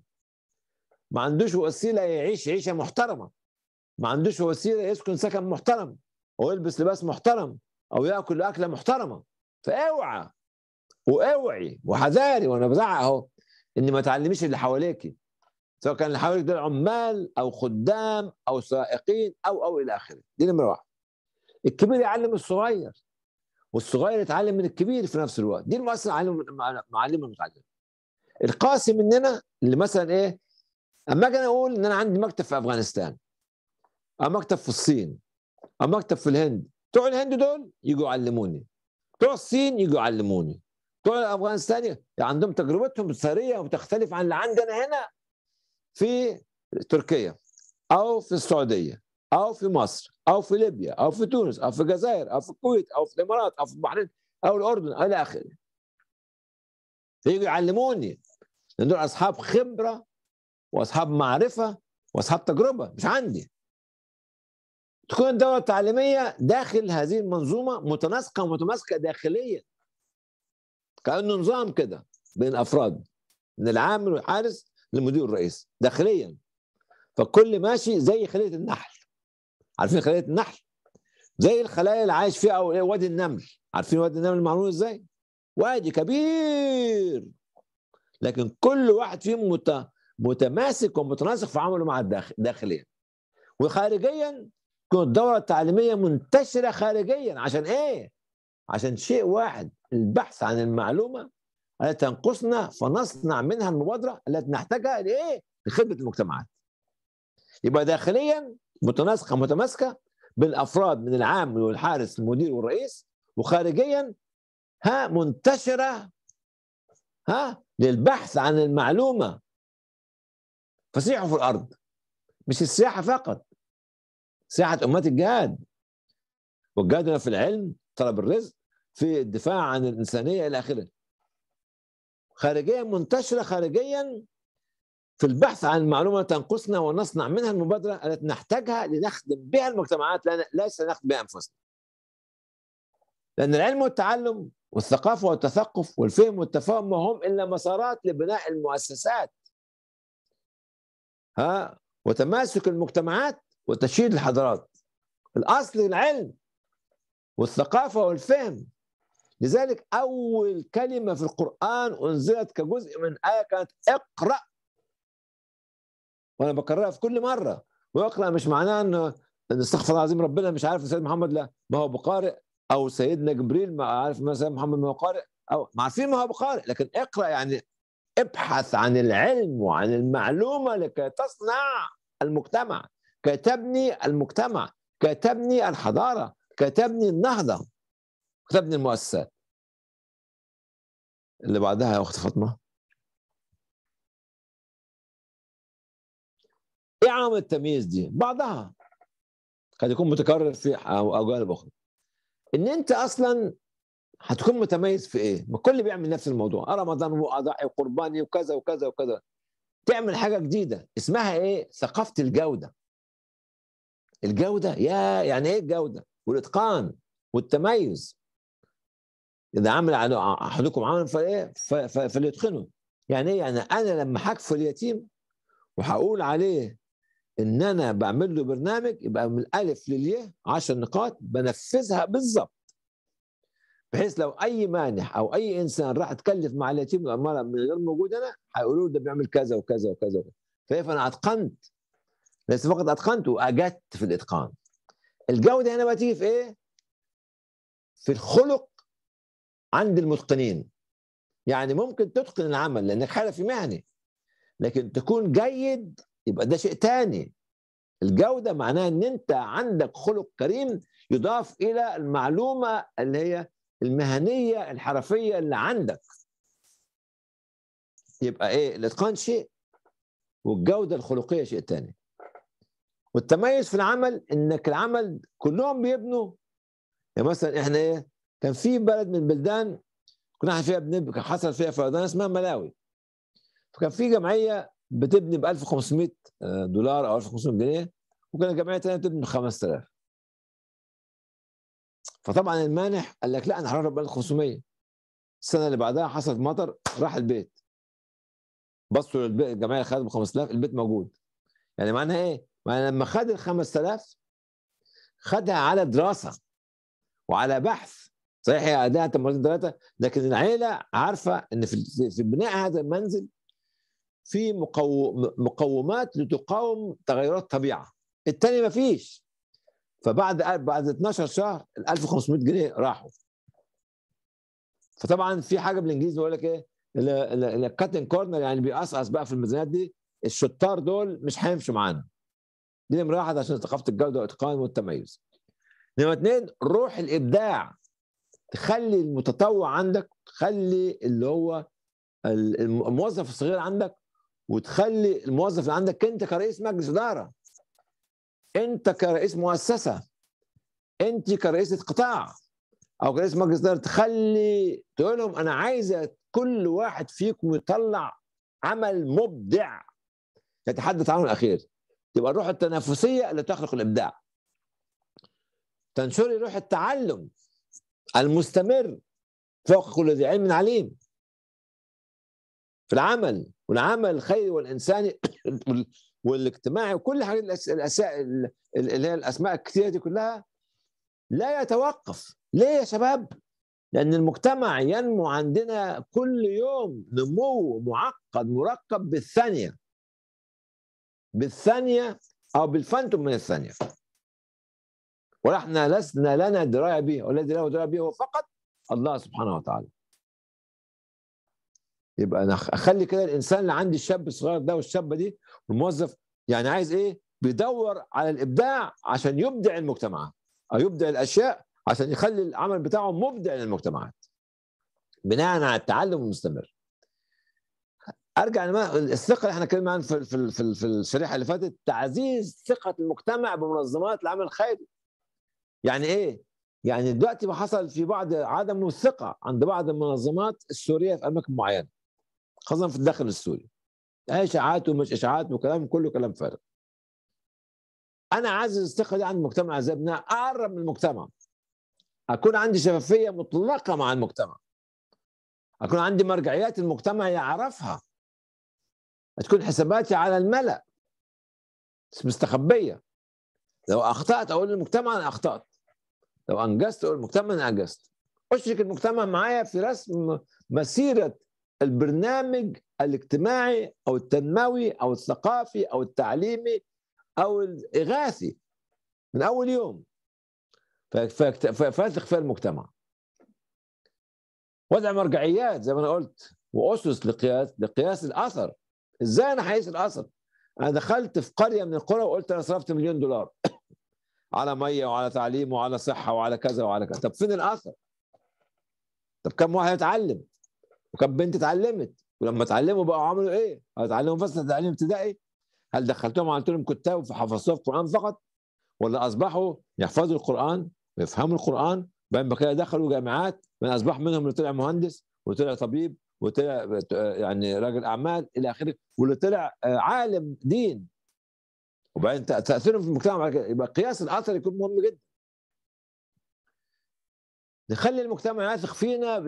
ما عندوش وسيله يعيش عيشه محترمه ما عندوش وسيله يسكن سكن محترم او يلبس لباس محترم او ياكل اكله محترمه فاوعى واوعي وحذاري وانا بزعق اهو ان ما تعلميش اللي حواليكي سواء كان اللي حواليك دول عمال او خدام او سائقين او او الى اخره دي نمره واحد الكبير يعلم الصغير والصغير يتعلم من الكبير في نفس الوقت دي المؤسسه معلم معلمه المتعلم القاسي مننا اللي مثلا ايه اما اجي انا اقول ان انا عندي مكتب في افغانستان او مكتب في الصين او مكتب في الهند بتوع الهند دول يجوا يعلموني بتوع الصين يجوا يعلموني بتوع افغانستان يعني عندهم تجربتهم سريه وتختلف عن اللي عندنا هنا في تركيا او في السعوديه او في مصر او في ليبيا او في تونس او في الجزائر او في الكويت او في الامارات او في البحرين او الاردن او الى اخره فيجوا يعلموني لان دول اصحاب خبره واصحاب معرفه واصحاب تجربه مش عندي تكون الدوره التعليميه داخل هذه المنظومه متناسقه ومتماسكه داخليا كانه نظام كده بين افراد من العامل والحارس للمدير الرئيسي داخليا فكل ماشي زي خليه النحل عارفين خلايا النحل زي الخلايا اللي عايش فيها او إيه، وادي النمل عارفين وادي النمل معمول ازاي وادي كبير لكن كل واحد فيهم مت... متماسك ومتناسق في عمله مع الداخل داخليا وخارجيا تكون الدوره التعليميه منتشره خارجيا عشان ايه عشان شيء واحد البحث عن المعلومه التي تنقصنا فنصنع منها المبادره التي نحتاجها لايه لخدمه المجتمعات يبقى داخليا متناسقه متماسكه بين الافراد من العام والحارس المدير والرئيس وخارجيا ها منتشره ها للبحث عن المعلومه فسيحوا في الارض مش السياحه فقط سياحه امات الجهاد وجادنا في العلم طلب الرزق في الدفاع عن الانسانيه الى اخره خارجيا منتشره خارجيا في البحث عن معلومة تنقصنا ونصنع منها المبادرة التي نحتاجها لنخدم بها المجتمعات ليس نخدم بها أنفسنا لأن العلم والتعلم والثقافة والتثقف والفهم والتفاهم ما هم إلا مسارات لبناء المؤسسات ها وتماسك المجتمعات وتشييد الحضارات الأصل العلم والثقافة والفهم لذلك أول كلمة في القرآن أنزلت كجزء من آية كانت اقرأ وانا بكررها في كل مره واقرا مش معناه ان نستغفر العظيم ربنا مش عارف سيدنا محمد لا ما هو بقارئ او سيدنا جبريل ما عارف مثلا محمد ما هو قارئ او عارفين ما هو بقارئ لكن اقرا يعني ابحث عن العلم وعن المعلومه لكي تصنع المجتمع كي تبني المجتمع كي تبني الحضاره كي تبني النهضه كي تبني المؤسسات اللي بعدها يا اخت فاطمه ايه عوامل التمييز دي؟ بعضها قد يكون متكرر في او جوانب اخرى ان انت اصلا هتكون متميز في ايه؟ ما الكل بيعمل نفس الموضوع آه، رمضان واضحي وقرباني وكذا وكذا وكذا تعمل حاجه جديده اسمها ايه؟ ثقافه الجوده الجوده يا يعني ايه الجوده؟ والاتقان والتميز اذا عمل على احدكم عمل فايه فليتقنه يعني ايه يعني انا لما هكفل اليتيم وهقول عليه ان انا بعمل له برنامج يبقى من الالف للياء 10 نقاط بنفذها بالظبط بحيث لو اي مانح او اي انسان راح اتكلف مع اليتيم الاماره من غير موجود انا هيقولوا ده بيعمل كذا وكذا وكذا, وكذا. فكيف انا اتقنت ليس فقط اتقنت واجدت في الاتقان الجوده هنا بقى تيجي في ايه؟ في الخلق عند المتقنين يعني ممكن تتقن العمل لانك حرفي مهني لكن تكون جيد يبقى ده شيء تاني الجوده معناها ان انت عندك خلق كريم يضاف الى المعلومه اللي هي المهنيه الحرفيه اللي عندك يبقى ايه الاتقان شيء والجوده الخلقيه شيء تاني والتميز في العمل انك العمل كلهم بيبنوا يعني مثلا احنا ايه كان في بلد من البلدان كنا احنا فيها كان حصل فيها فيضان اسمها ملاوي فكان في جمعيه بتبني ب 1500 دولار او 1500 جنيه وكان الجمعيه الثانيه بتبني ب 5000 فطبعا المانح قال لك لا انا هرب ب 1500 السنه اللي بعدها حصلت مطر راح البيت بصوا الجمعيه خدت ب 5000 البيت موجود يعني معناها ايه؟ معناها لما خد ال 5000 خدها على دراسه وعلى بحث صحيح هي اداها مرتين ثلاثه لكن العيله عارفه ان في في بناء هذا المنزل في مقومات لتقاوم تغيرات الطبيعه الثاني ما فيش فبعد بعد 12 شهر ال 1500 جنيه راحوا فطبعا في حاجه بالانجليزي بيقول لك ايه الكاتن كورنر يعني بيقصقص بقى في الميزانيات دي الشطار دول مش هيمشوا معانا دي نمره واحد عشان ثقافه الجوده والاتقان والتميز نمره اثنين روح الابداع تخلي المتطوع عندك تخلي اللي هو الموظف الصغير عندك وتخلي الموظف اللي عندك انت كرئيس مجلس اداره انت كرئيس مؤسسه انت كرئيسه قطاع او كرئيس مجلس اداره تخلي تقول لهم انا عايزه كل واحد فيكم يطلع عمل مبدع يتحدث عنه الاخير تبقى الروح التنافسيه اللي تخلق الابداع تنشري روح التعلم المستمر فوق كل ذي علم عليم في العمل والعمل الخيري والانساني والاجتماعي وكل حاجه اللي هي الاسماء الكثيره دي كلها لا يتوقف ليه يا شباب؟ لأن المجتمع ينمو عندنا كل يوم نمو معقد مركب بالثانية بالثانية أو بالفانتوم من الثانية ونحن لسنا لنا دراية به والذي له دراية به هو فقط الله سبحانه وتعالى يبقى انا اخلي كده الانسان اللي عندي الشاب الصغير ده والشابه دي والموظف يعني عايز ايه؟ بيدور على الابداع عشان يبدع المجتمعات او يبدع الاشياء عشان يخلي العمل بتاعه مبدع للمجتمعات. بناء على التعلم المستمر. ارجع لما الثقه اللي احنا اتكلمنا عنها في في في, في الشريحه اللي فاتت تعزيز ثقه المجتمع بمنظمات العمل الخيري. يعني ايه؟ يعني دلوقتي ما حصل في بعض عدم الثقه عند بعض المنظمات السوريه في اماكن معينه. خاصه في الداخل السوري يعني اشاعات ومش اشاعات وكلام كله كلام فارغ انا عايز الثقه دي عند المجتمع ازاي ابنها اقرب من المجتمع اكون عندي شفافيه مطلقه مع المجتمع اكون عندي مرجعيات المجتمع يعرفها تكون حساباتي على الملا مستخبيه لو اخطات اقول للمجتمع انا اخطات لو انجزت اقول للمجتمع انا انجزت اشرك المجتمع معايا في رسم مسيره البرنامج الاجتماعي او التنموي او الثقافي او التعليمي او الاغاثي من اول يوم فيثق في المجتمع وضع مرجعيات زي ما انا قلت واسس لقياس لقياس الاثر ازاي انا هقيس الاثر انا دخلت في قريه من القرى وقلت انا صرفت مليون دولار على ميه وعلى تعليم وعلى صحه وعلى كذا وعلى كذا طب فين الاثر طب كم واحد اتعلم وكانت بنت اتعلمت ولما اتعلموا بقوا عملوا ايه؟ اتعلموا فصل تعليم ابتدائي هل دخلتهم عملت لهم كتاب وحفظتوا القران فقط؟ ولا اصبحوا يحفظوا القران ويفهموا القران بعدين كده دخلوا جامعات من اصبح منهم اللي طلع مهندس وطلع طبيب وطلع يعني راجل اعمال الى اخره واللي طلع آه، عالم دين وبعدين تاثيرهم في المجتمع يبقى قياس الاثر يكون مهم جدا نخلي المجتمع يثق فينا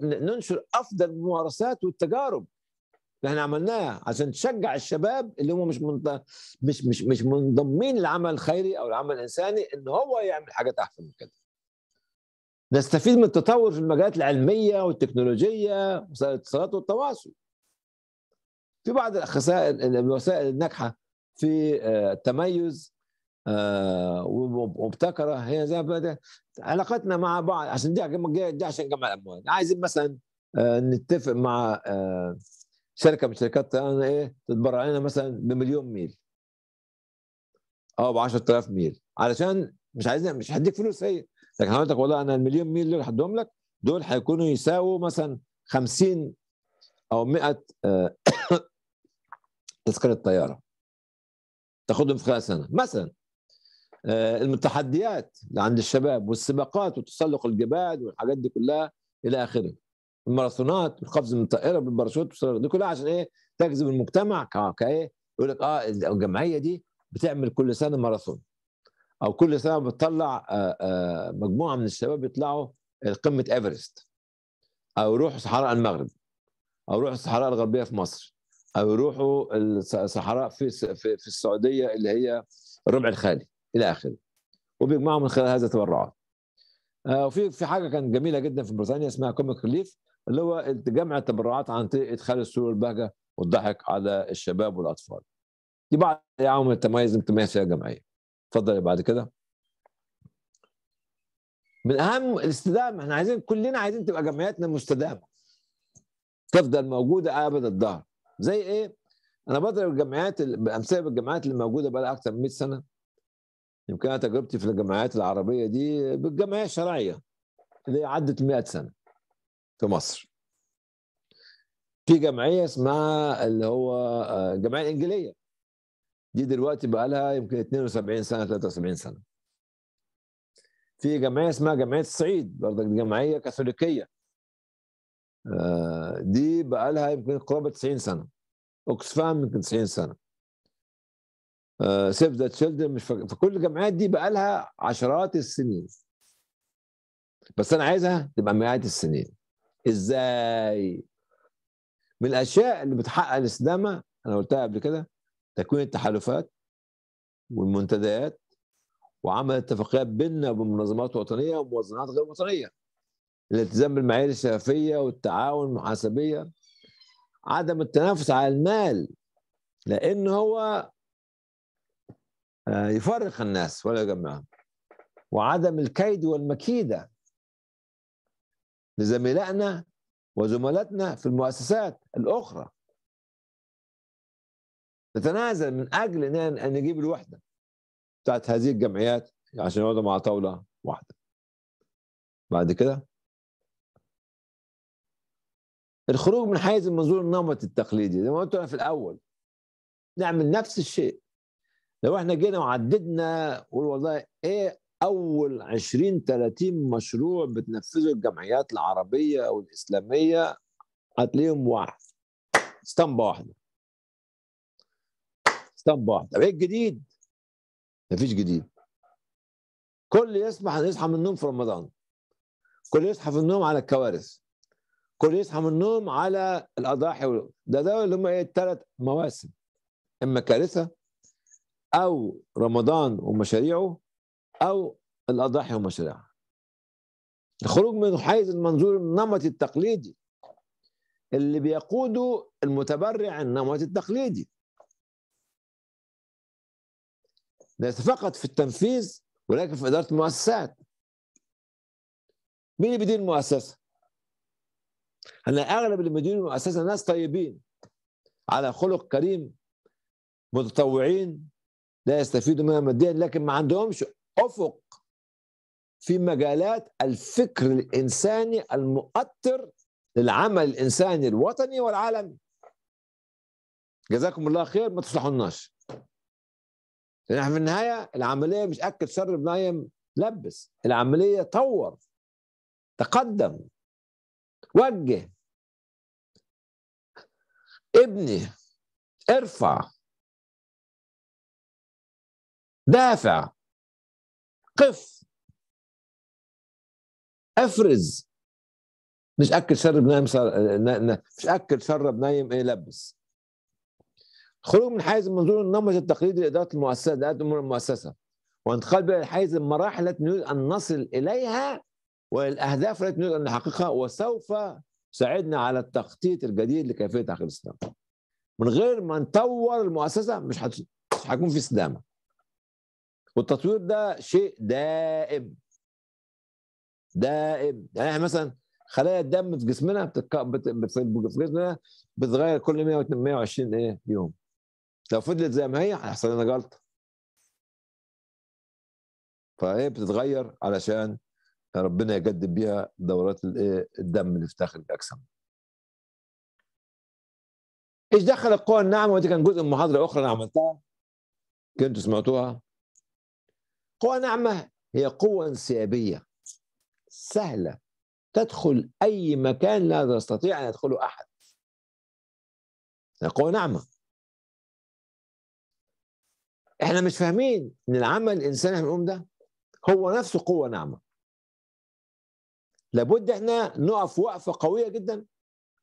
ننشر افضل الممارسات والتجارب اللي احنا عملناها عشان تشجع الشباب اللي هم مش منط... مش مش مش منضمين للعمل الخيري او العمل الانساني ان هو يعمل حاجات احسن من كده. نستفيد من التطور في المجالات العلميه والتكنولوجيه وسائل الاتصالات والتواصل. في بعض الخسائر الوسائل الناجحه في آه، التميز آه، وابتكر هي زي علاقتنا مع بعض عشان دي, عشان جمع الاموال عايزين مثلا آه، نتفق مع آه، شركه من شركات انا ايه تتبرع لنا مثلا بمليون ميل او ب 10000 ميل علشان مش عايزين مش هديك فلوس هي لكن حضرتك والله انا المليون ميل دول هديهم لك دول هيكونوا يساووا مثلا 50 او 100 تذكره طياره تاخدهم في خلال سنه مثلا آه، التحديات عند الشباب والسباقات وتسلق الجبال والحاجات دي كلها الى اخره الماراثونات والقفز من الطائره بالباراشوت دي كلها عشان ايه تجذب المجتمع كايه يقول لك اه الجمعيه دي بتعمل كل سنه ماراثون او كل سنه بتطلع آه، آه، مجموعه من الشباب يطلعوا قمه ايفرست او يروحوا صحراء المغرب او يروحوا الصحراء الغربيه في مصر او يروحوا الصحراء في في السعوديه اللي هي الربع الخالي الى اخره وبيجمعوا من خلال هذه التبرعات آه، وفي في حاجه كانت جميله جدا في بريطانيا اسمها كوميك ريليف اللي هو جمع التبرعات عن طريق ادخال السرور والبهجه والضحك على الشباب والاطفال دي بعض عوامل التميز اللي بتميز الجمعيه اتفضل بعد كده من اهم الاستدامه احنا عايزين كلنا عايزين تبقى جمعياتنا مستدامه تفضل موجوده ابد الدهر زي ايه انا بضرب الجمعيات بامثله بالجمعيات اللي موجوده بقى لها اكثر من 100 سنه يمكن انا تجربتي في الجامعات العربيه دي بالجمعيه الشرعيه اللي عدت 100 سنه في مصر في جمعيه اسمها اللي هو الجمعيه آه، الانجيليه دي دلوقتي بقى لها يمكن 72 سنه 73 سنه في جمعيه اسمها جمعيه الصعيد برضك جمعيه كاثوليكيه آه، دي بقى لها يمكن قرابه 90 سنه اوكسفام يمكن 90 سنه سيف ذا تشيلدرن فكل الجمعيات دي بقى لها عشرات السنين بس انا عايزها تبقى مئات السنين ازاي من الاشياء اللي بتحقق الاستدامه انا قلتها قبل كده تكوين التحالفات والمنتديات وعمل اتفاقيات بيننا وبين منظمات وطنيه ومنظمات غير وطنيه الالتزام بالمعايير الشفافيه والتعاون المحاسبيه عدم التنافس على المال لان هو آه، يفرق الناس ولا يجمعهم وعدم الكيد والمكيدة لزملائنا وزملاتنا في المؤسسات الأخرى نتنازل من أجل أن نجيب الوحدة بتاعت هذه الجمعيات عشان يقعدوا مع طاولة واحدة بعد كده الخروج من حيز المنظور النمطي التقليدي زي ما قلت في الأول نعمل نفس الشيء لو احنا جينا وعددنا قول والله ايه اول 20 30 مشروع بتنفذه الجمعيات العربيه او الاسلاميه هتلاقيهم واحد اسطمبه واحده اسطمبه واحده طب ايه الجديد؟ مفيش جديد كل يصبح يصحى من النوم في رمضان كل يصحى في النوم على الكوارث كل يصحى من النوم على الاضاحي ده ده اللي هم ايه الثلاث مواسم اما كارثه أو رمضان ومشاريعه أو الأضاحي ومشاريعها الخروج من حيز المنظور النمطي التقليدي اللي بيقوده المتبرع النمطي التقليدي ليس فقط في التنفيذ ولكن في إدارة المؤسسات مين اللي بيدير المؤسسة؟ أنا أغلب اللي بيديروا المؤسسة ناس طيبين على خلق كريم متطوعين لا يستفيدوا منها ماديا لكن ما عندهمش افق في مجالات الفكر الانساني المؤثر للعمل الانساني الوطني والعالمي جزاكم الله خير ما تصلحوناش لان احنا في النهايه العمليه مش اكل شر بنايم لبس العمليه طور تقدم وجه ابني ارفع دافع قف افرز مش اكل شرب نايم سر... مش اكل شرب نايم ايه لبس خروج من حيز منظور النمط التقليدي لاداره المؤسسه لاداره امور المؤسسه وانتقال بين الحيز المراحل التي نريد ان نصل اليها والاهداف التي نريد ان نحققها وسوف ساعدنا على التخطيط الجديد لكيفيه تحقيق الاستدامه من غير ما نطور المؤسسه مش هتكون في استدامه والتطوير ده شيء دائم دائم يعني احنا مثلا خلايا الدم في جسمنا بتك... بت... في جسمنا بتتغير كل 120 ايه يوم لو فضلت زي ما هي هيحصل لنا جلطه فهي بتتغير علشان ربنا يجدد بيها دورات إيه، الدم اللي في داخل الاجسام ايش دخل القوى الناعمه ودي كان جزء من محاضره اخرى انا عملتها كنتوا سمعتوها قوة ناعمة هي قوة انسيابية سهلة تدخل أي مكان لا يستطيع أن يدخله أحد قوة ناعمة احنا مش فاهمين ان العمل الانساني إحنا ده هو نفسه قوه ناعمه لابد احنا نقف وقفه قويه جدا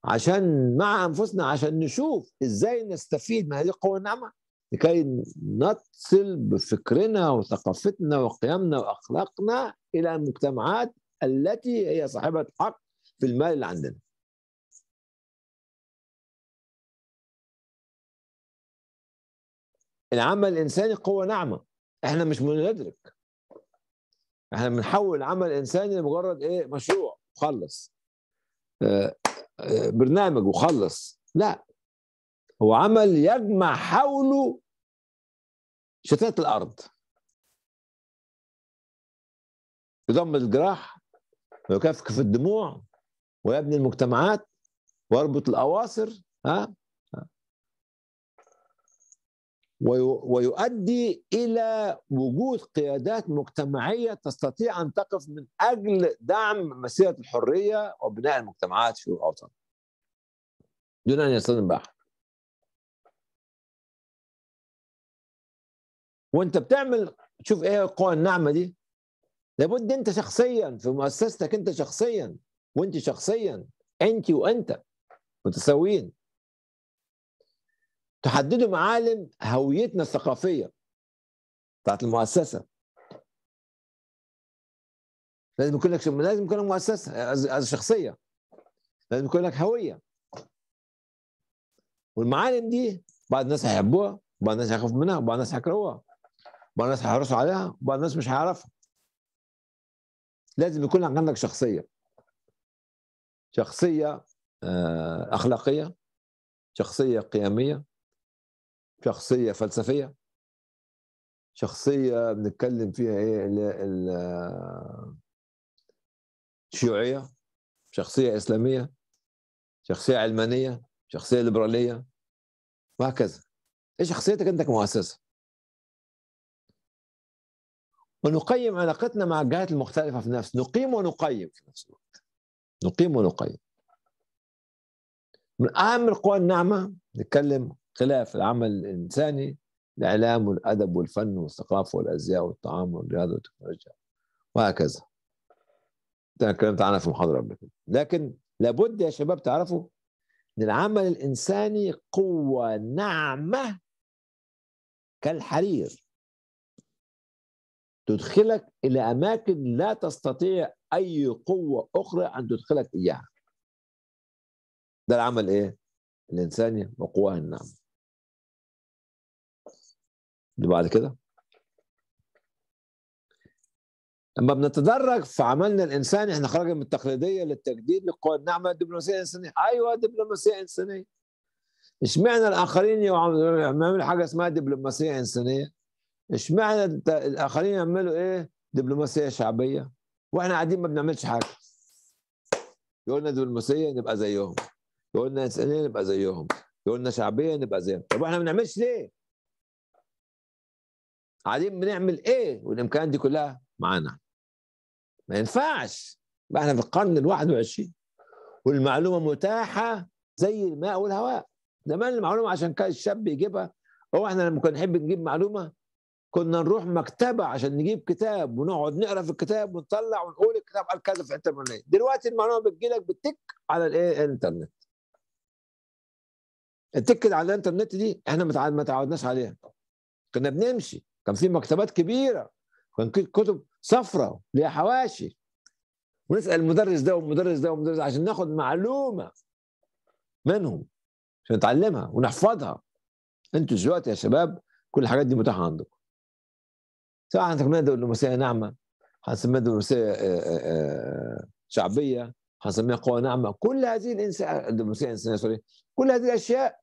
عشان مع انفسنا عشان نشوف ازاي نستفيد من هذه القوه الناعمه لكي نصل بفكرنا وثقافتنا وقيمنا واخلاقنا الى المجتمعات التي هي صاحبه حق في المال اللي عندنا. العمل الانساني قوه ناعمه احنا مش بندرك احنا بنحول العمل الانساني لمجرد ايه مشروع وخلص آه، آه، برنامج وخلص لا هو عمل يجمع حوله شتات الارض يضم الجراح ويكفكف الدموع ويبني المجتمعات ويربط الاواصر ها ويؤدي الى وجود قيادات مجتمعيه تستطيع ان تقف من اجل دعم مسيره الحريه وبناء المجتمعات في الاوطان دون ان يصطدم باحد وانت بتعمل شوف ايه القوى الناعمه دي لابد انت شخصيا في مؤسستك انت شخصيا وانت شخصيا انت وانت متساويين تحددوا معالم هويتنا الثقافيه بتاعت المؤسسه لازم يكون لك لازم يكون لك مؤسسه شخصيه لازم يكون لك هويه والمعالم دي بعض الناس هيحبوها بعض الناس هيخافوا منها بعض الناس هيكرهوها بعض الناس هيحرصوا عليها وبعض الناس مش هيعرفها لازم يكون عندك شخصيه شخصيه آه، اخلاقيه شخصيه قيميه شخصيه فلسفيه شخصيه بنتكلم فيها ايه الشيوعيه آه، شخصيه اسلاميه شخصيه علمانيه شخصيه ليبراليه وهكذا ايه شخصيتك انت كمؤسسه ونقيم علاقتنا مع الجهات المختلفة في نفس نقيم ونقيم في نفس الوقت نقيم ونقيم من أهم القوى الناعمة نتكلم خلاف العمل الإنساني الإعلام والأدب والفن والثقافة والأزياء والطعام والرياضة والتكنولوجيا وهكذا ده اتكلمت عنها في محاضرة قبل كده لكن لابد يا شباب تعرفوا ان العمل الانساني قوه ناعمه كالحرير تدخلك إلى أماكن لا تستطيع أي قوة أخرى أن تدخلك إياها ده العمل إيه؟ الإنسانية وقواها النعمة اللي بعد كده لما بنتدرج في عملنا الانساني احنا خرجنا من التقليديه للتجديد للقوى الناعمه الدبلوماسيه الانسانيه ايوه دبلوماسيه انسانيه اشمعنى الاخرين يعملوا حاجه اسمها دبلوماسيه انسانيه اشمعنى الاخرين يعملوا ايه دبلوماسيه شعبيه واحنا قاعدين ما بنعملش حاجه يقولنا دبلوماسيه نبقى زيهم يقولنا انسانيه نبقى زيهم يقولنا شعبيه نبقى زيهم طب واحنا ما بنعملش ليه قاعدين بنعمل ايه والامكانيات دي كلها معانا ما ينفعش احنا في القرن ال 21 والمعلومه متاحه زي الماء والهواء زمان المعلومه عشان كان الشاب يجيبها هو احنا لما كنا نحب نجيب معلومه كنا نروح مكتبه عشان نجيب كتاب ونقعد نقرا في الكتاب ونطلع ونقول الكتاب قال كذا في الحته الفلانيه دلوقتي المعلومه بتجيلك بالتك على الايه الانترنت التك على الانترنت دي احنا ما تعودناش عليها كنا بنمشي كان في مكتبات كبيره كان كتب صفراء ليها حواشي ونسال المدرس ده والمدرس ده والمدرس ده عشان ناخد معلومه منهم عشان نتعلمها ونحفظها انتوا دلوقتي يا شباب كل الحاجات دي متاحه عندكم سواء عندك ماده ناموسيه ناعمه حنسميها ناموسيه آه، آه، آه، شعبيه حنسميها قوى ناعمه كل هذه الانسان الدبلوماسيه الانسانيه سوري كل هذه الاشياء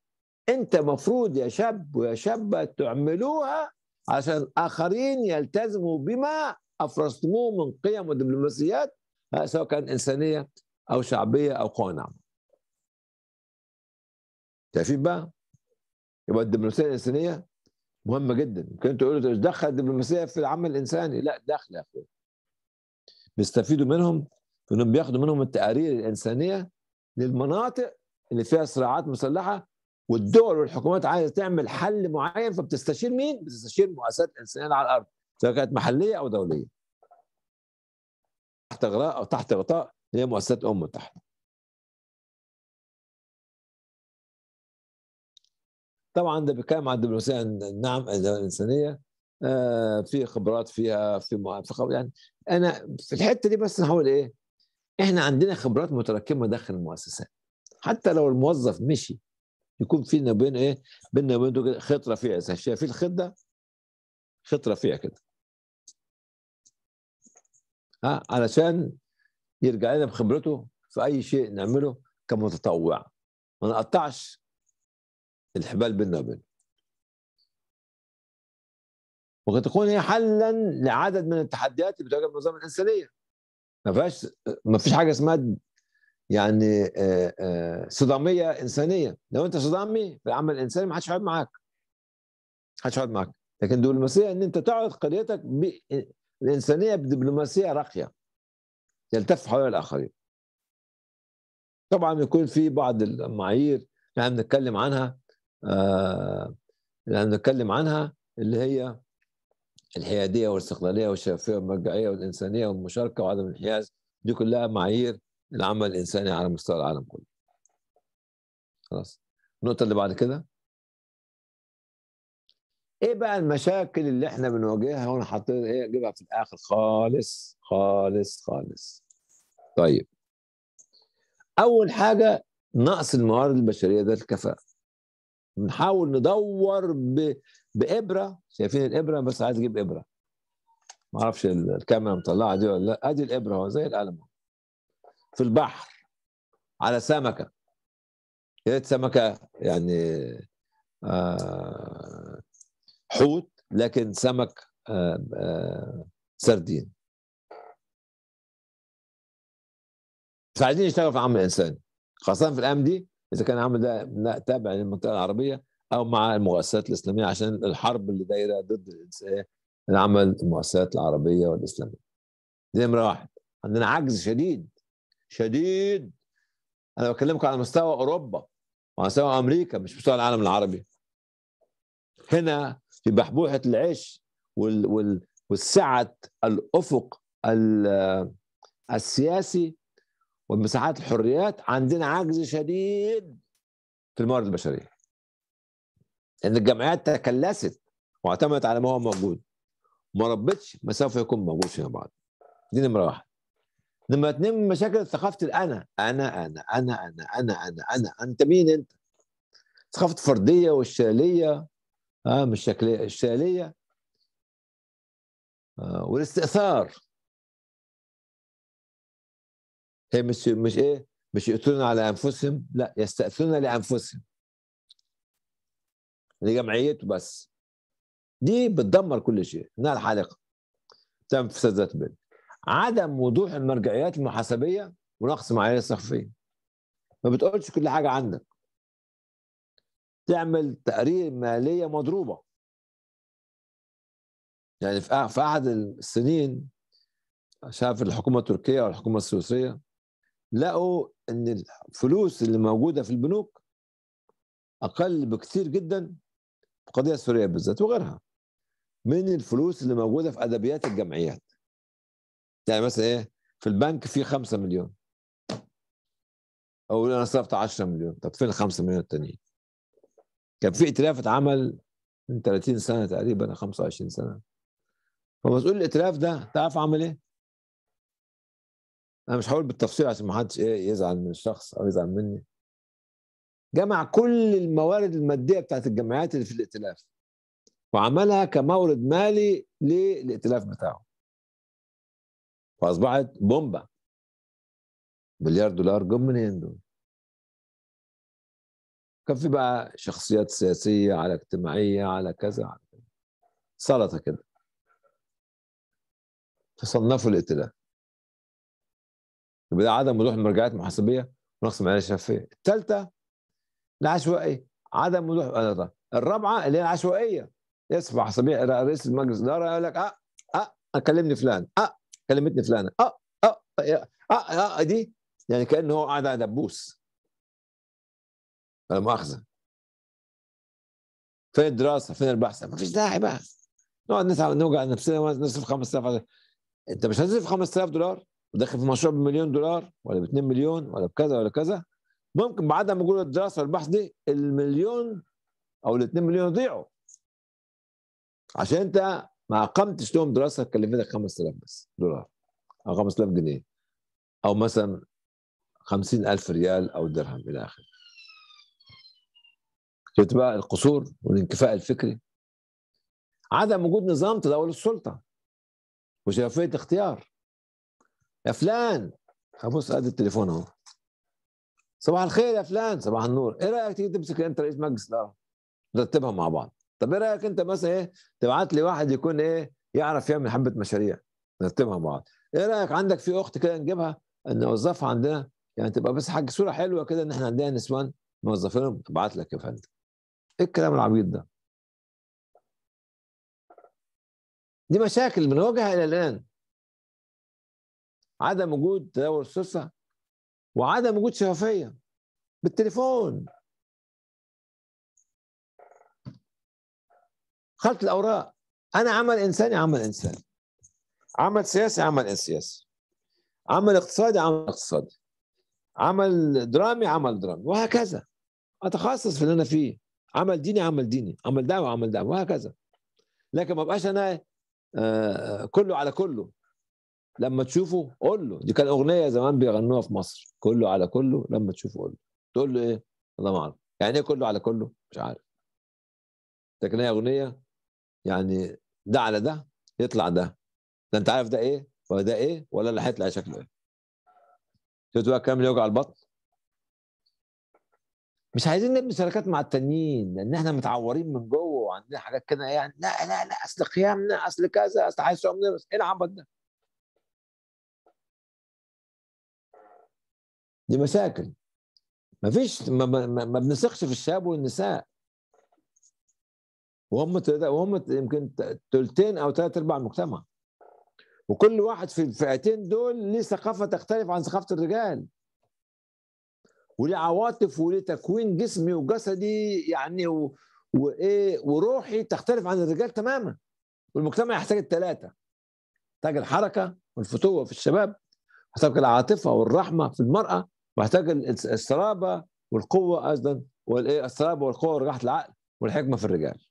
انت مفروض يا شاب ويا شابه تعملوها عشان الاخرين يلتزموا بما افرزتموه من قيم ودبلوماسيات سواء كان انسانيه او شعبيه او قوى ناعمه. شايفين بقى؟ يبقى الدبلوماسيه الانسانيه مهمه جدا ممكن تقول له دخل الدبلوماسيه في العمل الانساني لا داخله يا اخويا بيستفيدوا منهم انهم بياخدوا منهم التقارير الانسانيه للمناطق اللي فيها صراعات مسلحه والدول والحكومات عايزه تعمل حل معين فبتستشير مين؟ بتستشير مؤسسات انسانيه على الارض سواء كانت محليه او دوليه. تحت غطاء او تحت غطاء هي مؤسسات امه تحت. طبعا ده بيتكلم عن الدبلوماسيه النعم الانسانيه آه، في خبرات فيها في في يعني انا في الحته دي بس هقول ايه احنا عندنا خبرات متراكمه داخل المؤسسات حتى لو الموظف مشي يكون فينا بين ايه بيننا وبينه خط رفيع شايفين الخيط ده خيط رفيع كده ها علشان يرجع لنا بخبرته في اي شيء نعمله كمتطوع ما نقطعش الحبال بالنبل وقد تكون هي حلا لعدد من التحديات اللي بتواجه المنظمه الانسانيه ما فيهاش ما فيش حاجه اسمها يعني آه، آه، صداميه انسانيه لو انت صدامي في العمل الانساني ما حدش هيقعد معاك ما حدش هيقعد معاك لكن دبلوماسيه ان انت تعرض قضيتك الانسانيه بدبلوماسيه راقيه يلتف حول الاخرين طبعا يكون في بعض المعايير اللي احنا بنتكلم عنها آه، اللي هنتكلم عنها اللي هي الحياديه والاستقلاليه والشفافيه والمرجعيه والانسانيه والمشاركه وعدم الانحياز دي كلها معايير العمل الانساني على مستوى العالم كله. خلاص النقطه اللي بعد كده ايه بقى المشاكل اللي احنا بنواجهها وانا حاطين ايه اجيبها في الاخر خالص خالص خالص طيب اول حاجه نقص الموارد البشريه ده الكفاءه بنحاول ندور ب... بابره شايفين الابره بس عايز اجيب ابره ما اعرفش الكاميرا مطلعه دي ولا لا ادي الابره هو زي القلم في البحر على سمكه يا ريت سمكه يعني آه حوت لكن سمك آه آه سردين مش عايزين في عمل الانسان خاصه في الايام دي اذا كان عامل ده تابع للمنطقه العربيه او مع المؤسسات الاسلاميه عشان الحرب اللي دايره ضد العمل المؤسسات العربيه والاسلاميه. دي نمره واحد عندنا عجز شديد شديد انا بكلمكم على مستوى اوروبا وعلى مستوى امريكا مش مستوى العالم العربي. هنا في بحبوحه العيش وال... وال... وسعه الافق السياسي والمساحات الحريات عندنا عجز شديد في الموارد البشريه ان الجمعيات تكلست واعتمدت على ما هو موجود ما ربتش ما سوف يكون موجود فيما بعد دي نمره واحد نمره اثنين مشاكل ثقافه الانا انا انا انا انا انا انا انا انت مين انت ثقافه الفرديه والشاليه اه مش شكليه الشلاليه آه والاستئثار هي مش مش ايه مش يقتلون على انفسهم لا يستاثرون لانفسهم لجمعيته بس دي بتدمر كل شيء انها الحالقه تم في ذات بين عدم وضوح المرجعيات المحاسبيه ونقص معايير الصحفيه ما بتقولش كل حاجه عندك تعمل تقارير ماليه مضروبه يعني في احد السنين شاف الحكومه التركيه والحكومه السويسريه لقوا ان الفلوس اللي موجوده في البنوك اقل بكثير جدا في القضيه السوريه بالذات وغيرها من الفلوس اللي موجوده في ادبيات الجمعيات يعني مثلا ايه في البنك في 5 مليون او انا صرفت 10 مليون طب فين ال 5 مليون التانيين كان في ائتلاف اتعمل من 30 سنه تقريبا 25 سنه فمسؤول الائتلاف ده تعرف عمل ايه؟ انا مش هقول بالتفصيل عشان ما حدش ايه يزعل من الشخص او يزعل مني جمع كل الموارد الماديه بتاعت الجمعيات اللي في الائتلاف وعملها كمورد مالي للائتلاف بتاعه فاصبحت بومبا مليار دولار جم منين دول كان في بقى شخصيات سياسيه على اجتماعيه على كذا على كذا سلطه كده فصنفوا الائتلاف يبقى عدم وضوح المرجعات المحاسبيه ونقص المعايير الشفافيه الثالثه العشوائيه عدم وضوح آه، الرابعه اللي هي العشوائيه يصفى حسابيه رئيس المجلس الاداره يقول لك اه اه كلمني فلان اه كلمتني فلانه اه اه اه اه, آه دي يعني كانه هو قاعد على دبوس لا مؤاخذه فين الدراسه فين البحث ما فيش داعي بقى نقعد نسعى نوجع نفسنا نصرف 5000 انت مش هتصرف 5000 دولار وداخل في مشروع بمليون دولار ولا ب 2 مليون ولا بكذا ولا كذا ممكن بعد ما وجود الدراسه والبحث دي المليون او ال 2 مليون يضيعوا عشان انت ما قمتش لهم دراسه كلفتك 5000 بس دولار او 5000 جنيه او مثلا 50000 ريال او درهم الى اخره شفت بقى القصور والانكفاء الفكري عدم وجود نظام تداول السلطه وشفافيه اختيار يا فلان ابص قد التليفون اهو صباح الخير يا فلان صباح النور ايه رايك تيجي تمسك انت رئيس مجلس الاداره نرتبها مع بعض طب ايه رايك انت مثلا ايه تبعت لي واحد يكون ايه يعرف يعمل حبه مشاريع نرتبها مع بعض ايه رايك عندك في اخت كده نجيبها نوظفها عندنا يعني تبقى بس حاجه صوره حلوه كده ان احنا عندنا نسوان موظفينهم ابعت لك يا فندم ايه الكلام العبيط ده دي مشاكل بنواجهها الى الان عدم وجود تداول السوسه وعدم وجود شفافيه بالتليفون خلط الاوراق انا عمل انساني عمل انساني عمل سياسي عمل سياسي عمل اقتصادي عمل اقتصادي عمل درامي عمل درامي وهكذا اتخصص في اللي انا فيه عمل ديني عمل ديني عمل دعوه عمل دعوه وهكذا لكن ما بقاش انا آه، آه، كله على كله لما تشوفه قول له دي كان اغنيه زمان بيغنوها في مصر كله على كله لما تشوفه قول له تقول له ايه الله ما اعرف يعني ايه كله على كله مش عارف لكن هي اغنيه يعني ده على ده يطلع ده ده انت عارف ده ايه ولا ده ايه ولا اللي هيطلع شكله ايه شفت بقى كامل يوجع البطن مش عايزين نبني شركات مع التانيين لان احنا متعورين من جوه وعندنا حاجات كده يعني لا لا لا اصل قيامنا اصل كذا اصل عايز مننا ايه العبط ده دي مشاكل ما فيش ما, ما, ما بنثقش في الشباب والنساء وهم وهم يمكن ثلثين او ثلاث ارباع المجتمع وكل واحد في الفئتين دول ليه ثقافه تختلف عن ثقافه الرجال وليه عواطف وليه تكوين جسمي وجسدي يعني و... وايه وروحي تختلف عن الرجال تماما والمجتمع يحتاج الثلاثه يحتاج الحركه والفتوه في الشباب يحتاج العاطفه والرحمه في المراه محتاج السرابه والقوه ايضا والايه السرابه والقوه ورجاحه العقل والحكمه في الرجال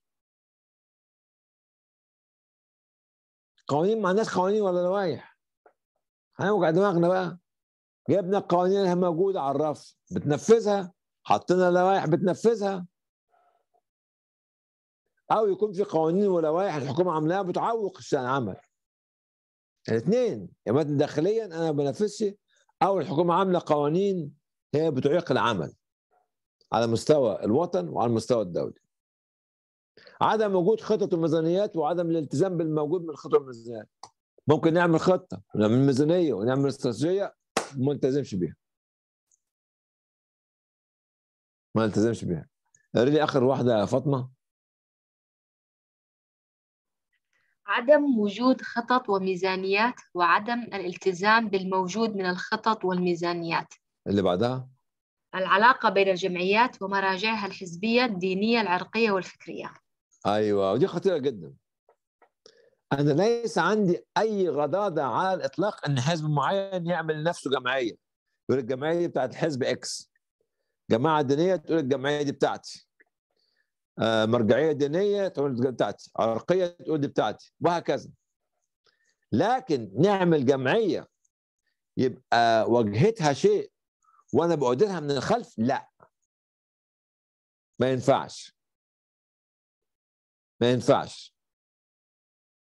قوانين ما عندناش قوانين ولا لوائح هنوجع دماغنا بقى جبنا القوانين اللي موجوده على الرف بتنفذها حطينا لوائح بتنفذها او يكون في قوانين ولوائح الحكومه عاملاها بتعوق العمل الاثنين يا يعني داخليا انا ما بنفذش او الحكومه عامله قوانين هي بتعيق العمل على مستوى الوطن وعلى المستوى الدولي عدم وجود خطط وميزانيات وعدم الالتزام بالموجود من الخطط وميزانيات ممكن نعمل خطه ونعمل ميزانيه ونعمل استراتيجيه ما نلتزمش بيها ما نلتزمش بيها قال لي اخر واحده يا فاطمه عدم وجود خطط وميزانيات وعدم الالتزام بالموجود من الخطط والميزانيات اللي بعدها العلاقة بين الجمعيات ومراجعها الحزبية الدينية العرقية والفكرية أيوة ودي خطيرة جدا أنا ليس عندي أي غضاضة على الإطلاق أن حزب معين يعمل لنفسه جمعية يقول الجمعية دي بتاعت حزب إكس جماعة دينية تقول الجمعية دي بتاعتي آه، مرجعيه دينيه تقول بتاعتي عرقيه تقول دي بتاعتي وهكذا لكن نعمل جمعيه يبقى واجهتها شيء وانا بقعدها من الخلف لا ما ينفعش ما ينفعش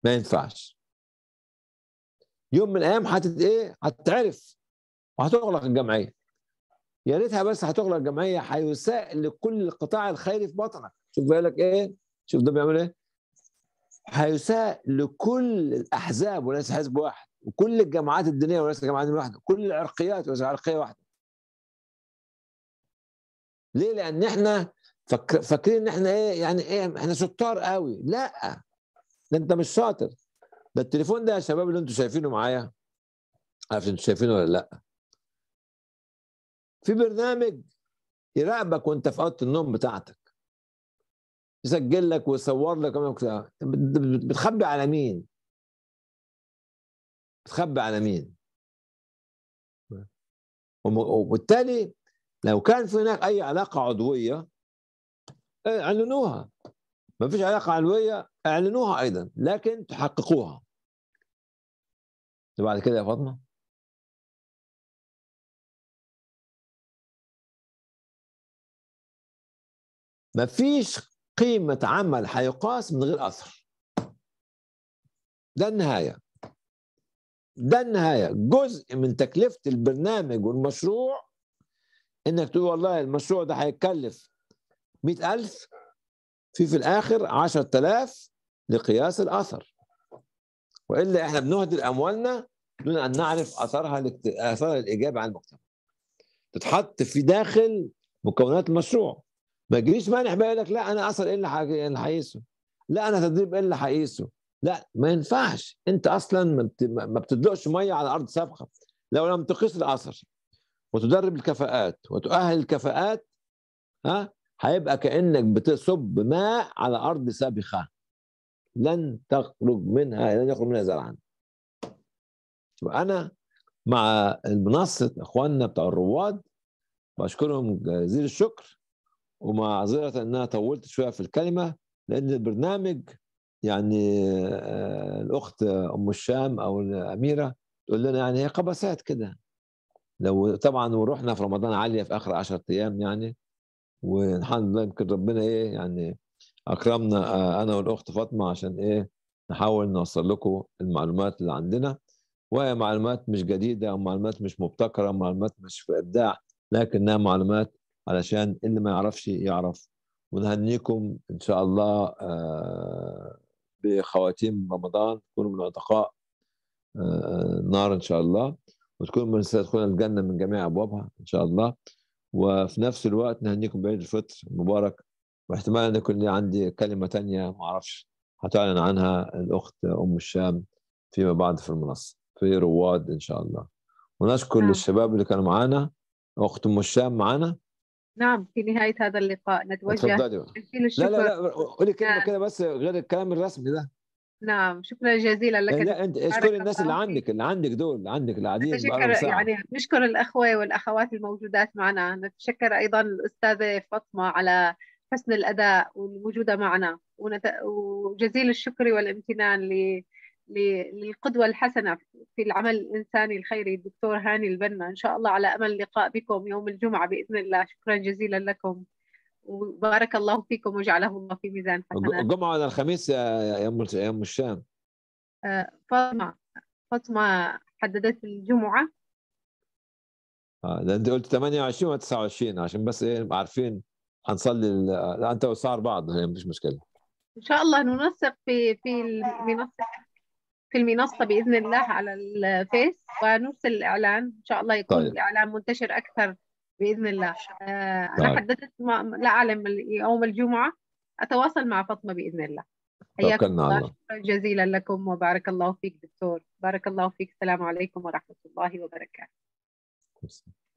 ما ينفعش يوم من الايام هتت ايه هتعرف وهتغلق الجمعيه يا ريتها بس هتغلق جمعيه هيساء لكل القطاع الخيري في بطنك شوف بالك ايه شوف ده بيعمل ايه هيساء لكل الاحزاب وليس حزب واحد وكل الجماعات الدينيه وليس جماعات واحده كل العرقيات وليس عرقيه واحده ليه لان احنا فاكرين ان احنا ايه يعني ايه احنا شطار قوي لا ده انت مش شاطر ده التليفون ده يا شباب اللي انتوا شايفينه معايا عارف انتوا شايفينه ولا لا في برنامج يراقبك وانت في اوضه النوم بتاعتك يسجل لك ويصور لك بتخبي على مين بتخبي على مين وبالتالي لو كان في هناك اي علاقه عضويه اعلنوها ما فيش علاقه عضويه اعلنوها ايضا لكن تحققوها بعد كده يا فاطمه ما فيش قيمة عمل هيقاس من غير أثر ده النهاية ده النهاية جزء من تكلفة البرنامج والمشروع إنك تقول والله المشروع ده هيتكلف مئة ألف في في الآخر عشرة آلاف لقياس الأثر وإلا إحنا بنهدر أموالنا دون أن نعرف أثرها لكت... أثرها الإيجابي على المجتمع تتحط في داخل مكونات المشروع ما تجيش مانح بقى لك لا انا اصلا ايه اللي هقيسه إيه لا انا تدريب ايه اللي هقيسه لا ما ينفعش انت اصلا ما بتدلقش ميه على ارض سابقه لو لم تقيس الاثر وتدرب الكفاءات وتؤهل الكفاءات ها هيبقى كانك بتصب ماء على ارض سابخه لن تخرج منها لن يخرج منها زرعا وانا مع المنصه اخواننا بتاع الرواد بشكرهم جزيل الشكر ومعذره ان انا طولت شويه في الكلمه لان البرنامج يعني آه، الاخت ام الشام او الاميره تقول لنا يعني هي قبسات كده لو طبعا ورحنا في رمضان عاليه في اخر 10 ايام يعني والحمد لله يمكن ربنا ايه يعني اكرمنا آه، انا والاخت فاطمه عشان ايه نحاول نوصل لكم المعلومات اللي عندنا وهي معلومات مش جديده ومعلومات مش مبتكره ومعلومات مش في ابداع لكنها معلومات علشان اللي ما يعرفش يعرف ونهنيكم ان شاء الله آه، بخواتيم رمضان تكونوا من عتقاء آه، النار ان شاء الله وتكونوا من سيدخلون الجنه من جميع ابوابها ان شاء الله وفي نفس الوقت نهنيكم بعيد الفطر المبارك واحتمال ان يكون عندي كلمه ثانيه ما اعرفش هتعلن عنها الاخت ام الشام فيما بعد في المنصه في رواد ان شاء الله ونشكر نعم. للشباب الشباب اللي كانوا معانا اخت ام الشام معانا نعم في نهاية هذا اللقاء نتوجه لا لا لا قولي كلمة نعم. كده بس غير الكلام الرسمي ده نعم شكرا جزيلا لك لا انت اشكر الناس اللي عندك اللي عندك دول اللي عندك العاديين نتشكر يعني نشكر الاخوه والاخوات الموجودات معنا نتشكر ايضا الاستاذه فاطمه على حسن الاداء والموجوده معنا ونت... وجزيل الشكر والامتنان ل للقدوة الحسنة في العمل الإنساني الخيري الدكتور هاني البنا إن شاء الله على أمل لقاء بكم يوم الجمعة بإذن الله شكرا جزيلا لكم وبارك الله فيكم وجعله الله في ميزان حسناتكم الجمعة ولا الخميس يا أم يا أم الشام آه، فاطمة فاطمة حددت الجمعة اه ده انت قلت 28 و 29 عشان بس ايه عارفين هنصلي انت وسعر بعض هي مفيش مشكله ان شاء الله ننسق في في المنصه في المنصة بإذن الله على الفيس ونرسل الإعلان إن شاء الله يكون طيب. الإعلان منتشر أكثر بإذن الله آه، طيب. أنا حددت ما لا أعلم يوم الجمعة أتواصل مع فاطمة بإذن الله حياكم الله شكرا جزيلا لكم وبارك الله فيك دكتور بارك الله فيك السلام عليكم ورحمة الله وبركاته